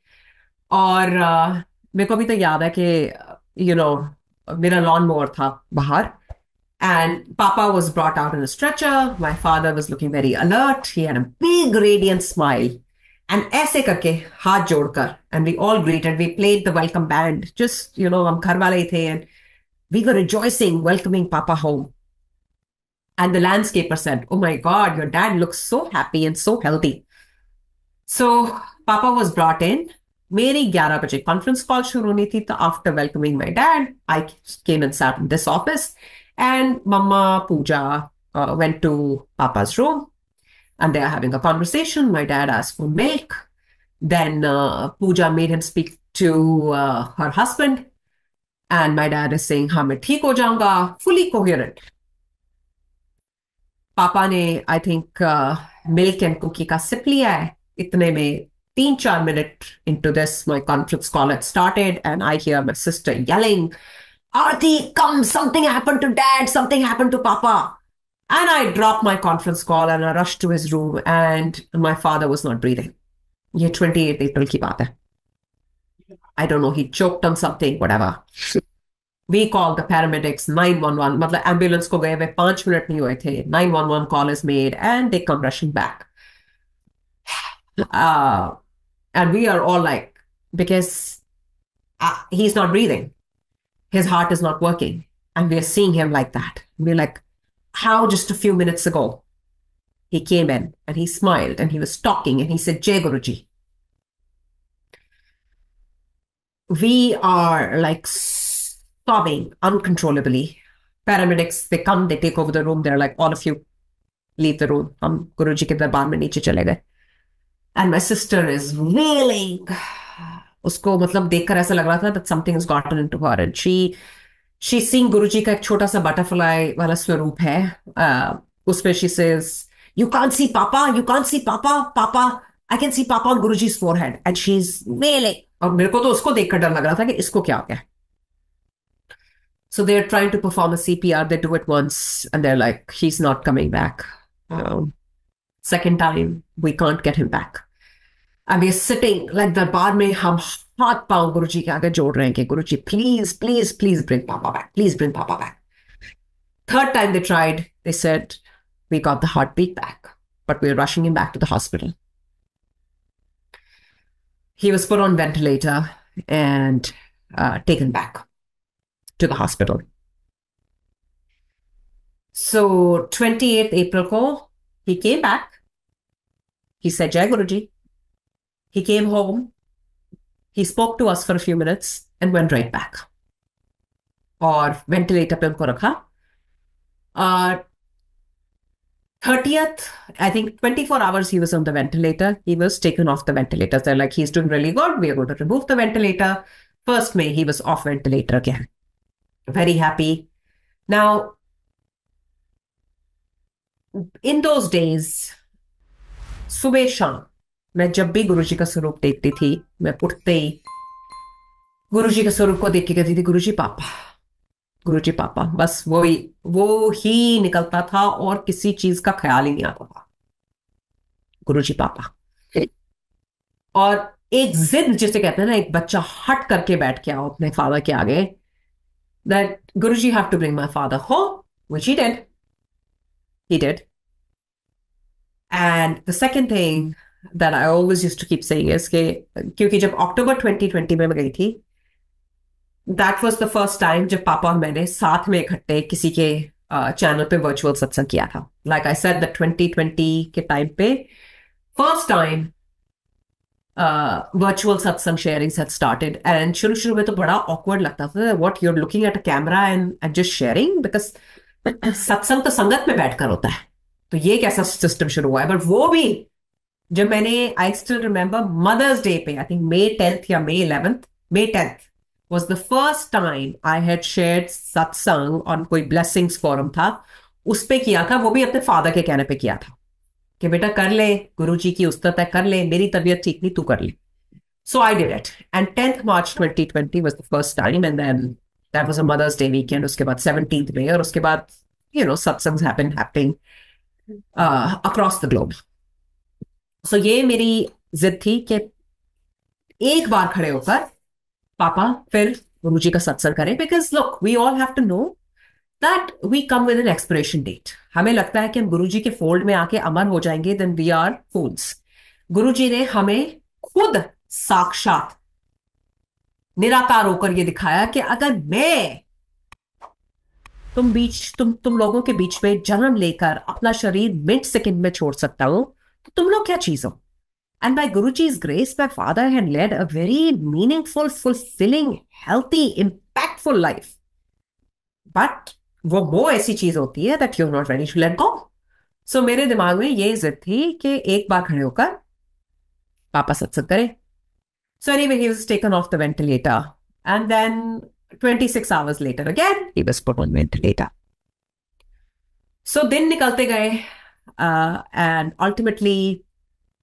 or, uh, मेरे को अभी तक याद है कि यू नो मेरा lawn mower And Papa was brought out in a stretcher. My father was looking very alert. He had a big radiant smile. And ऐसे करके हाथ जोड़कर and we all greeted. We played the welcome band. Just you know हम घर वाले ही and we were rejoicing, welcoming Papa home. And the landscaper said, "Oh my God, your dad looks so happy and so healthy." So Papa was brought in मेरी 11 बजे कॉन्फ्रेंस कॉल शुरू होनी थी तो after welcoming my dad I came in sat in this office and मम्मा Pooja went to papa's room and they're having a conversation. My dad asked for milk. Then uh, Pooja made him speak to uh, her husband. And my dad is saying, हाँ मैं ठीक हो जाऊंगा fully coherent. पापा ने I think milk and cookie का सिप लिया है इतने में 15 charm minute into this, my conference call had started, and I hear my sister yelling, "Arthy, come, something happened to dad, something happened to papa. And I dropped my conference call and I rushed to his room, and my father was not breathing. Yeah, 28 अप्रैल की बात I I don't know, he choked on something, whatever. We called the paramedics 911. मतलब ambulance ko gaye. हुए पांच मिनट नहीं हुए थे 911 call is made and they come rushing back. Uh, and we are all like, because uh, he's not breathing, his heart is not working. And we're seeing him like that. We're like, how just a few minutes ago, he came in and he smiled and he was talking and he said, Jay Guruji. We are like sobbing uncontrollably. Paramedics, they come, they take over the room. They're like, all of you, leave the room. Hum Guruji ke darbar mein niche chale gaye. And my sister is really उसको मतलब देखकर ऐसा लग रहा था that something is gotten into her and she she sing Guru ji का एक छोटा सा बटरफ्लाई वाला स्वरूप है uh, उस पर she says you can see पापा यू कान सी पापा पापा आई कैन सी पापा on Guru ji forehead and she is really और मेरे को तो उसको देखकर डर लग रहा था कि इसको क्या हो गया So they're trying to perform a CPR. They do it once and they're like, he's not coming back. Um, second time, we can't get him back and we're sitting like darbar mein hum हाथ पाओ गुरु जी के आगे जोड़ रहे हैं कि Guru ji please please, please bring पापा third time they tried they said we got the heartbeat back but we're rushing him back to the hospital he was put on ventilator and uh, taken back to the hospital so 28th april call, he came back he said jai guruji he came home, he spoke to us for a few minutes and went right back. Or ventilator pump Uh 30th, I think 24 hours he was on the ventilator. He was taken off the ventilator. They're like, he's doing really good. We are going to remove the ventilator. First May, he was off ventilator again. Very happy. Now, in those days, sube shan. मैं जब भी गुरु जी का स्वरूप देखती थी मैं उठते ही गुरु जी के स्वरूप को देख के कहती थी गुरु जी पापा गुरु जी पापा बस वो ही वो ही निकलता था और किसी चीज का ख्याल ही नहीं आता था गुरु जी पापा और एक जिद जिसे कहते हैं ना एक बच्चा हट करके बैठ के आओ अपने फादर के आगे that Guru ji have to bring my father हो which he did he did and the second thing that I always use to keep saying is के क्योंकि जब अक्टूबर 2020 में मैं गई थी that was the first time जब पापा और मैंने साथ में इकट्ठे किसी के चैनल पे वर्चुअल सत्संग किया था लाइक आई सेड द 2020 के टाइम पे फर्स्ट टाइम वर्चुअल सत्संग शेयरिंग सेट स्टार्टेड एंड शुरू शुरू में तो बड़ा ऑकवर्ड लगता था what you are looking at a camera and and just sharing because सत्संग तो संगत में बैठकर होता है तो ये कैसा सिस्टम शुरू हुआ है बट वो भी जब मैंने I still remember Mother's Day पे आई थिंक मे टेंथ या May eleventh May tenth was the first time I had share satsang on कोई ब्लेसिंग्स फॉरम था उस पर किया था वो भी अपने फादर के कहने पर किया था कि बेटा कर ले गुरु जी की उस्तत है कर ले मेरी तबीयत ठीक नहीं तू कर ले so I did it and tenth March twenty twenty was the first time and then that was a Mother's Day weekend उसके बाद सेवनटीन में और उसके बाद you know satsang happen happening across the globe so ये मेरी जिद थी कि एक बार खड़े होकर पापा फिर गुरु जी का सत्सर करें because look we all have to know that we come with an expiration date हमें लगता है कि हम गुरु जी के फोल्ड में आके अमर हो जाएंगे देन वी आर फूल्स गुरु जी ने हमें खुद साक्षात निराकार होकर ये दिखाया कि अगर मैं तुम बीच तुम तुम लोगों के बीच में जन्म लेकर अपना शरीर मिनट सेकंड में छोड़ सकता हूं तो तुम लोग क्या चीज हो and And by Guruji's grace my father had led a very meaningful fulfilling healthy impactful life but वो वो ऐसी चीज होती है that you not very to let go so मेरे दिमाग में ये इज्जत थी कि एक बार खड़े होकर पापा सत्संग करें so anyways taken off the ventilator and then twenty six hours later again ventilator so दिन निकलते गए Uh, and ultimately,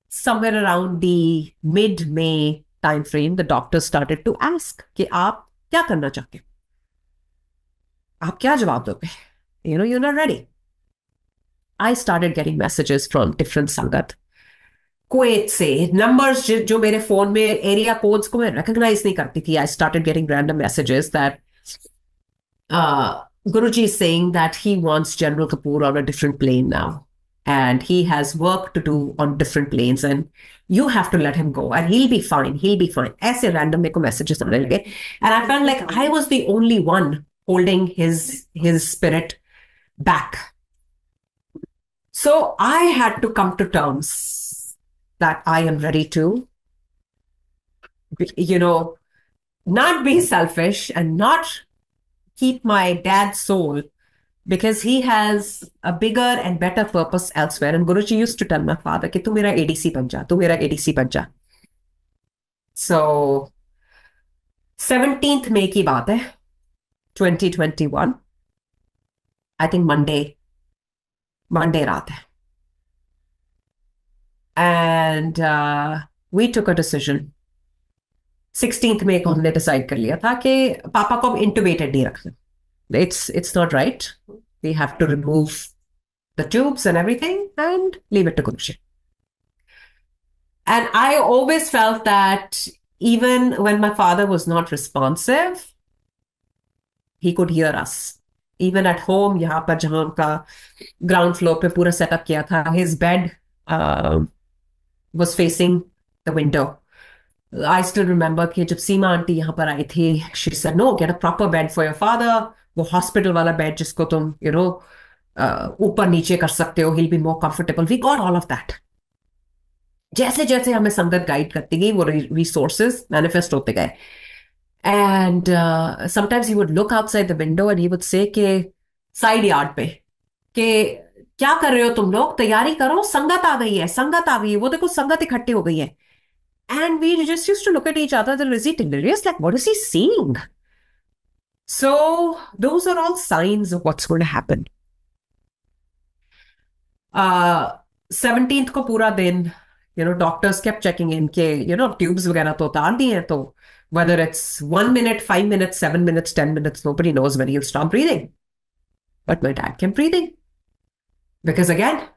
somewhere around the mid-May timeframe, the doctors started to ask, "Ki aap kya karna chahte? Aap kya jawab doge? You know, you're not ready." I started getting messages from different sangat. Kuwait से numbers जो, जो मेरे phone में area codes को मैं recognize नहीं I started getting random messages that uh, Guruji is saying that he wants General Kapoor on a different plane now and he has work to do on different planes and you have to let him go and he'll be fine he'll be fine As a random echo message or something रहे and I felt like I was the only one holding his his spirit back so I had to come to terms that I am ready to you know not be selfish and not keep my dad's soul because he has a bigger and better purpose elsewhere. And Guruji used to tell my father, Ki, tu mera ADC ban ja, tu mera ADC ban So, 17th May ki baat hai, 2021. I think Monday, Monday raat hai. And uh, we took a decision. 16th May को हमने डिसाइड कर लिया था कि पापा को इंटुबेटेड नहीं रखना it's it's not right. We have to remove the tubes and everything and leave it to combustion. And I always felt that even when my father was not responsive, he could hear us. Even at home, यहाँ पर जहाँ ground floor पे पूरा setup किया था, his bed um, was facing the window. I still remember that when Seema aunty यहाँ पर आई थी, she said, no, get a proper bed for your father. वो हॉस्पिटल वाला बेड जिसको तुम यू नो ऊपर नीचे कर सकते हो he be more comfortable we got all of that जैसे जैसे हमें संगत गाइड करती गई वो रिसोर्सेज मैनिफेस्ट होते गए and sometimes you would look outside the window and he would say के साइड यार्ड पे के क्या कर रहे हो तुम लोग तैयारी करो संगत आ गई है संगत आ गई है वो देखो संगत इकट्ठी हो गई है and we just use to look at each other the like what is he seeing So, those are all signs of what's going to happen. Uh, 17th ko pura din, you know, doctors kept checking in K, you know, tubes vagana to taandi hai to, whether it's one minute, five minutes, seven minutes, ten minutes, nobody knows when he'll stop breathing. But my dad kept breathing. Because again,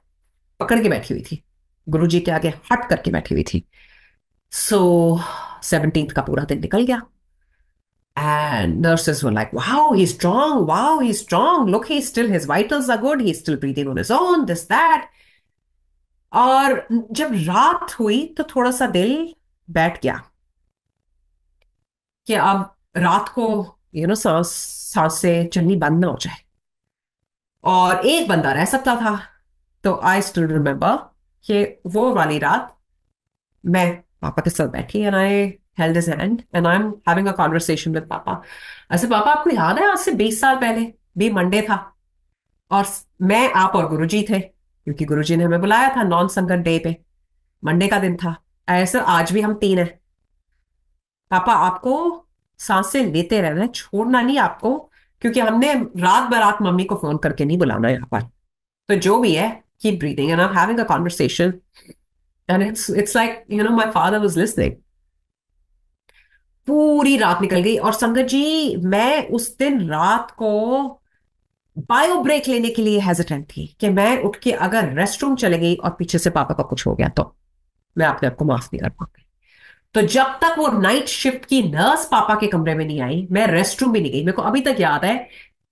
pakad ke baithi thi. Guruji ke aage hat karke baithi hui thi. So, 17th ka pura din nikal gaya. And nurses were like, wow, he's strong. Wow, he's strong. Look, he's still, his vitals are good. He's still breathing on his own, this, that. और जब रात हुई तो थोड़ा सा दिल बैठ गया कि अब रात को यू नो सांस सांसें चलनी बंद ना हो जाए और एक बंदा रह सकता था तो आई स्टिल रिमेम्बर कि वो वाली रात मैं पापा के साथ बैठी and I held his hand and I'm having a conversation with Papa. I said, Papa, आपको याद है आज से 20 साल पहले भी मंडे था और मैं आप और गुरुजी थे क्योंकि गुरुजी ने हमें बुलाया था नॉन संगत डे पे मंडे का दिन था ऐसा आज भी हम तीन हैं पापा आपको सांसें लेते रहना है छोड़ना नहीं आपको क्योंकि हमने रात बरात मम्मी को फोन करके नहीं बुलाना यहाँ पर तो जो भी है keep breathing and I am having a conversation and it's it's like you know my father was listening पूरी रात निकल गई और संगत जी मैं उस दिन रात को बायो ब्रेक लेने के लिए हेजिटेंट थी कि मैं उठ के अगर रेस्ट रूम चले गई और पीछे से पापा का कुछ हो गया तो मैं अपने आप को माफ नहीं कर पाऊंगी तो जब तक वो नाइट शिफ्ट की नर्स पापा के कमरे में नहीं आई मैं रेस्ट रूम भी नहीं गई मेरे को अभी तक याद है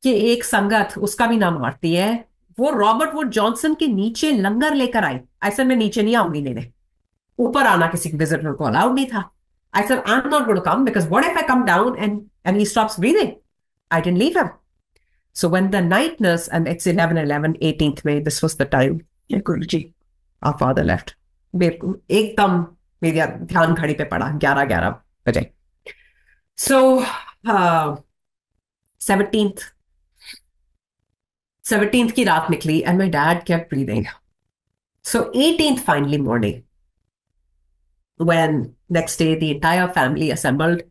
कि एक संगत उसका भी नाम आरती है वो रॉबर्ट वुड जॉनसन के नीचे लंगर लेकर आई ऐसे मैं नीचे नहीं आऊंगी लेने ऊपर आना किसी विजिटर को अलाउड नहीं था I said, I'm not going to come because what if I come down and, and he stops breathing? I didn't leave him. So when the night nurse, and it's 11 11, 18th May, this was the time, yeah, Guruji, our father left. एकदम मेरा ध्यान घड़ी पे पड़ा ग्यारह ग्यारह बजे सो सेवनटीन्थ सेवनटीन्थ की रात निकली and my dad kept breathing so eighteenth finally morning when next day the entire family assembled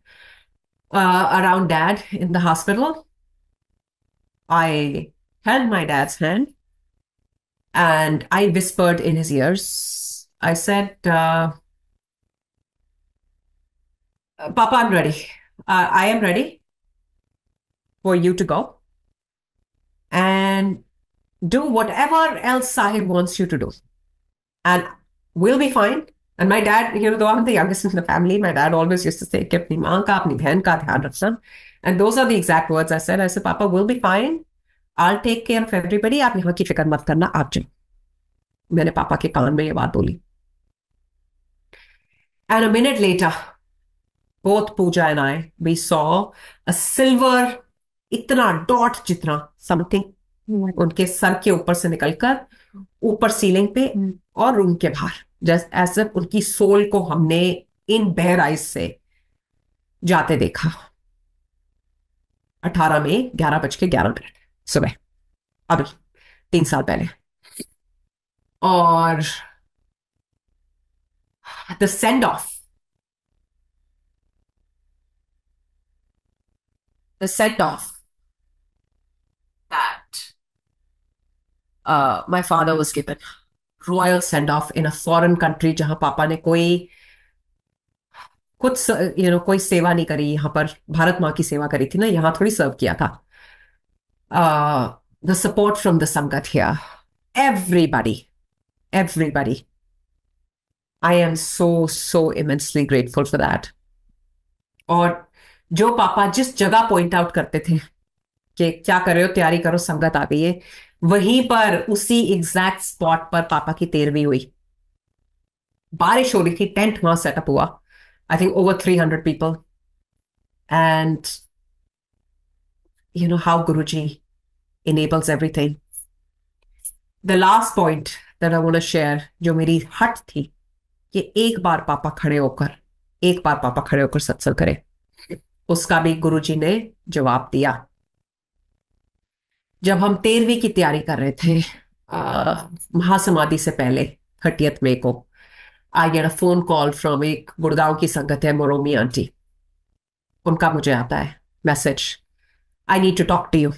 uh, around dad in the hospital, I held my dad's hand and I whispered in his ears. I said, uh, uh Papa, I'm ready. Uh, I am ready for you to go and do whatever else Sahib wants you to do. And we'll be fine. And my dad you know though are the youngest family my dad always use say कि अपनी माँ का अपनी बहन का ध्यान रखना and those are the exact words I said I पापा will be fine I take care of everybody आप यहाँ की फिक्र मत करना आप जाओ मैंने पापा के कान में ये बात बोली and a minute later both Puja and I we saw a silver इतना डॉट जितना समथिंग oh उनके सर के ऊपर से निकलकर ऊपर सीलिंग पे hmm. और रूम के बाहर जस्ट एज उनकी सोल को हमने इन बहराइज से जाते देखा अठारह में ग्यारह बज के ग्यारह मिनट सुबह अभी तीन साल पहले और the send off the send off that my father was given royal send off in a foreign country जहां पापा ने कोई कुछ यू नो कोई सेवा नहीं करी यहाँ पर भारत माँ की सेवा करी थी ना यहाँ थोड़ी सर्व किया था the support from the sangat here everybody everybody I am so so immensely grateful for that और जो पापा जिस जगह पॉइंट आउट करते थे कि क्या कर रहे हो तैयारी करो संगत आ गई है वहीं पर उसी एग्जैक्ट स्पॉट पर पापा की तेरहवीं हुई बारिश हो रही थी टेंट वहां सेटअप हुआ I think over three hundred people and you know how Guru ji enables everything the last point that I want share जो मेरी हट थी कि एक बार पापा खड़े होकर एक बार पापा खड़े होकर सत्संग करें उसका भी गुरुजी ने जवाब दिया जब हम तेरहवीं की तैयारी कर रहे थे महासमाधि से पहले थर्टियथ मे को I get a phone call from एक गुड़गांव की संगत है मोरोमी आंटी उनका मुझे आता है message I need to talk to you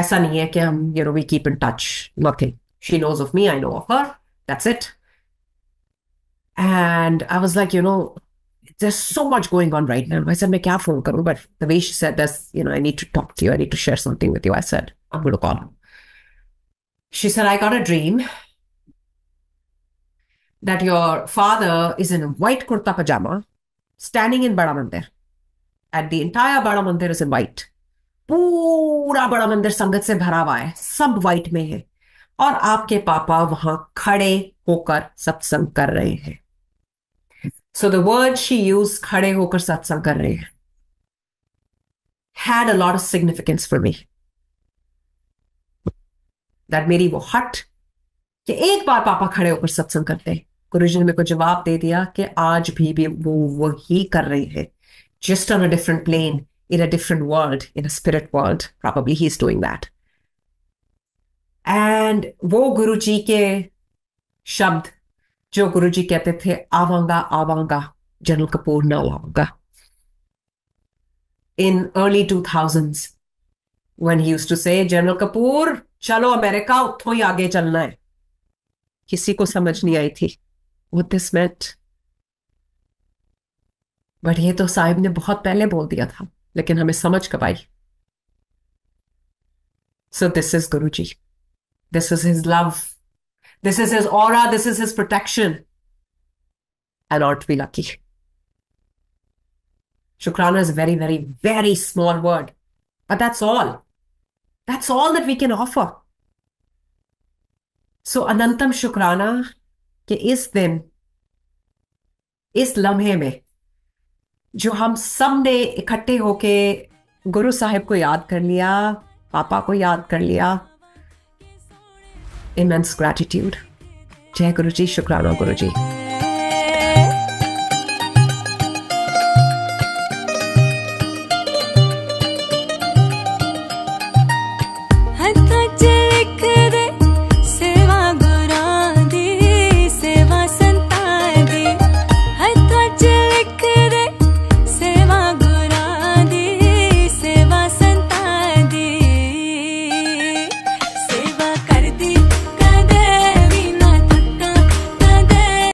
ऐसा नहीं है कि हम you know we keep in touch nothing she knows of me I know of her that's it and I was like you know there's so much going on right now. I said, make careful, phone But the way she said this, you know, I need to talk to you. I need to share something with you. I said, I'm going to call. She said, I got a dream that your father is in a white kurta pajama standing in Bada Mandir. And the entire Bada Mandir is in white. Pura Bada Mandir Sangat se bhara hai. Sab white mein hai. Aur aapke papa पापा khade hokar होकर सत्संग कर रहे हैं So the word she used, khade hokar satsang kar rahe, had a lot of significance for me. That मेरी वो हट कि एक बार पापा खड़े होकर सत्संग करते गुरु जी ने मेरे को जवाब दे दिया कि आज भी भी वो वही कर रहे हैं just on a different plane in a different world in a spirit world probably he's doing that and वो गुरु जी के शब्द जो गुरु जी कहते थे आवांगा आवांगा जनरल कपूर now आवांगा early two thousand one he use to say general Kapoor चलो अमेरिका उतो ही आगे चलना है किसी को समझ नहीं आई थी वो दिस मेंट बट ये तो साहिब ने बहुत पहले बोल दिया था लेकिन हमें समझ कब आई सो this is Guru ji this is his love This is his aura, this is his protection. And aren't we lucky? Shukrana is a very, very, very small word, but that's all. That's all that we can offer. So अनंतम शुक्राना कि इस दिन इस लम्हे में जो हम सब ने इकट्ठे होके गुरु साहिब को याद कर लिया पापा को याद कर लिया immense gratitude. Jai Guruji, Shukrana Guruji.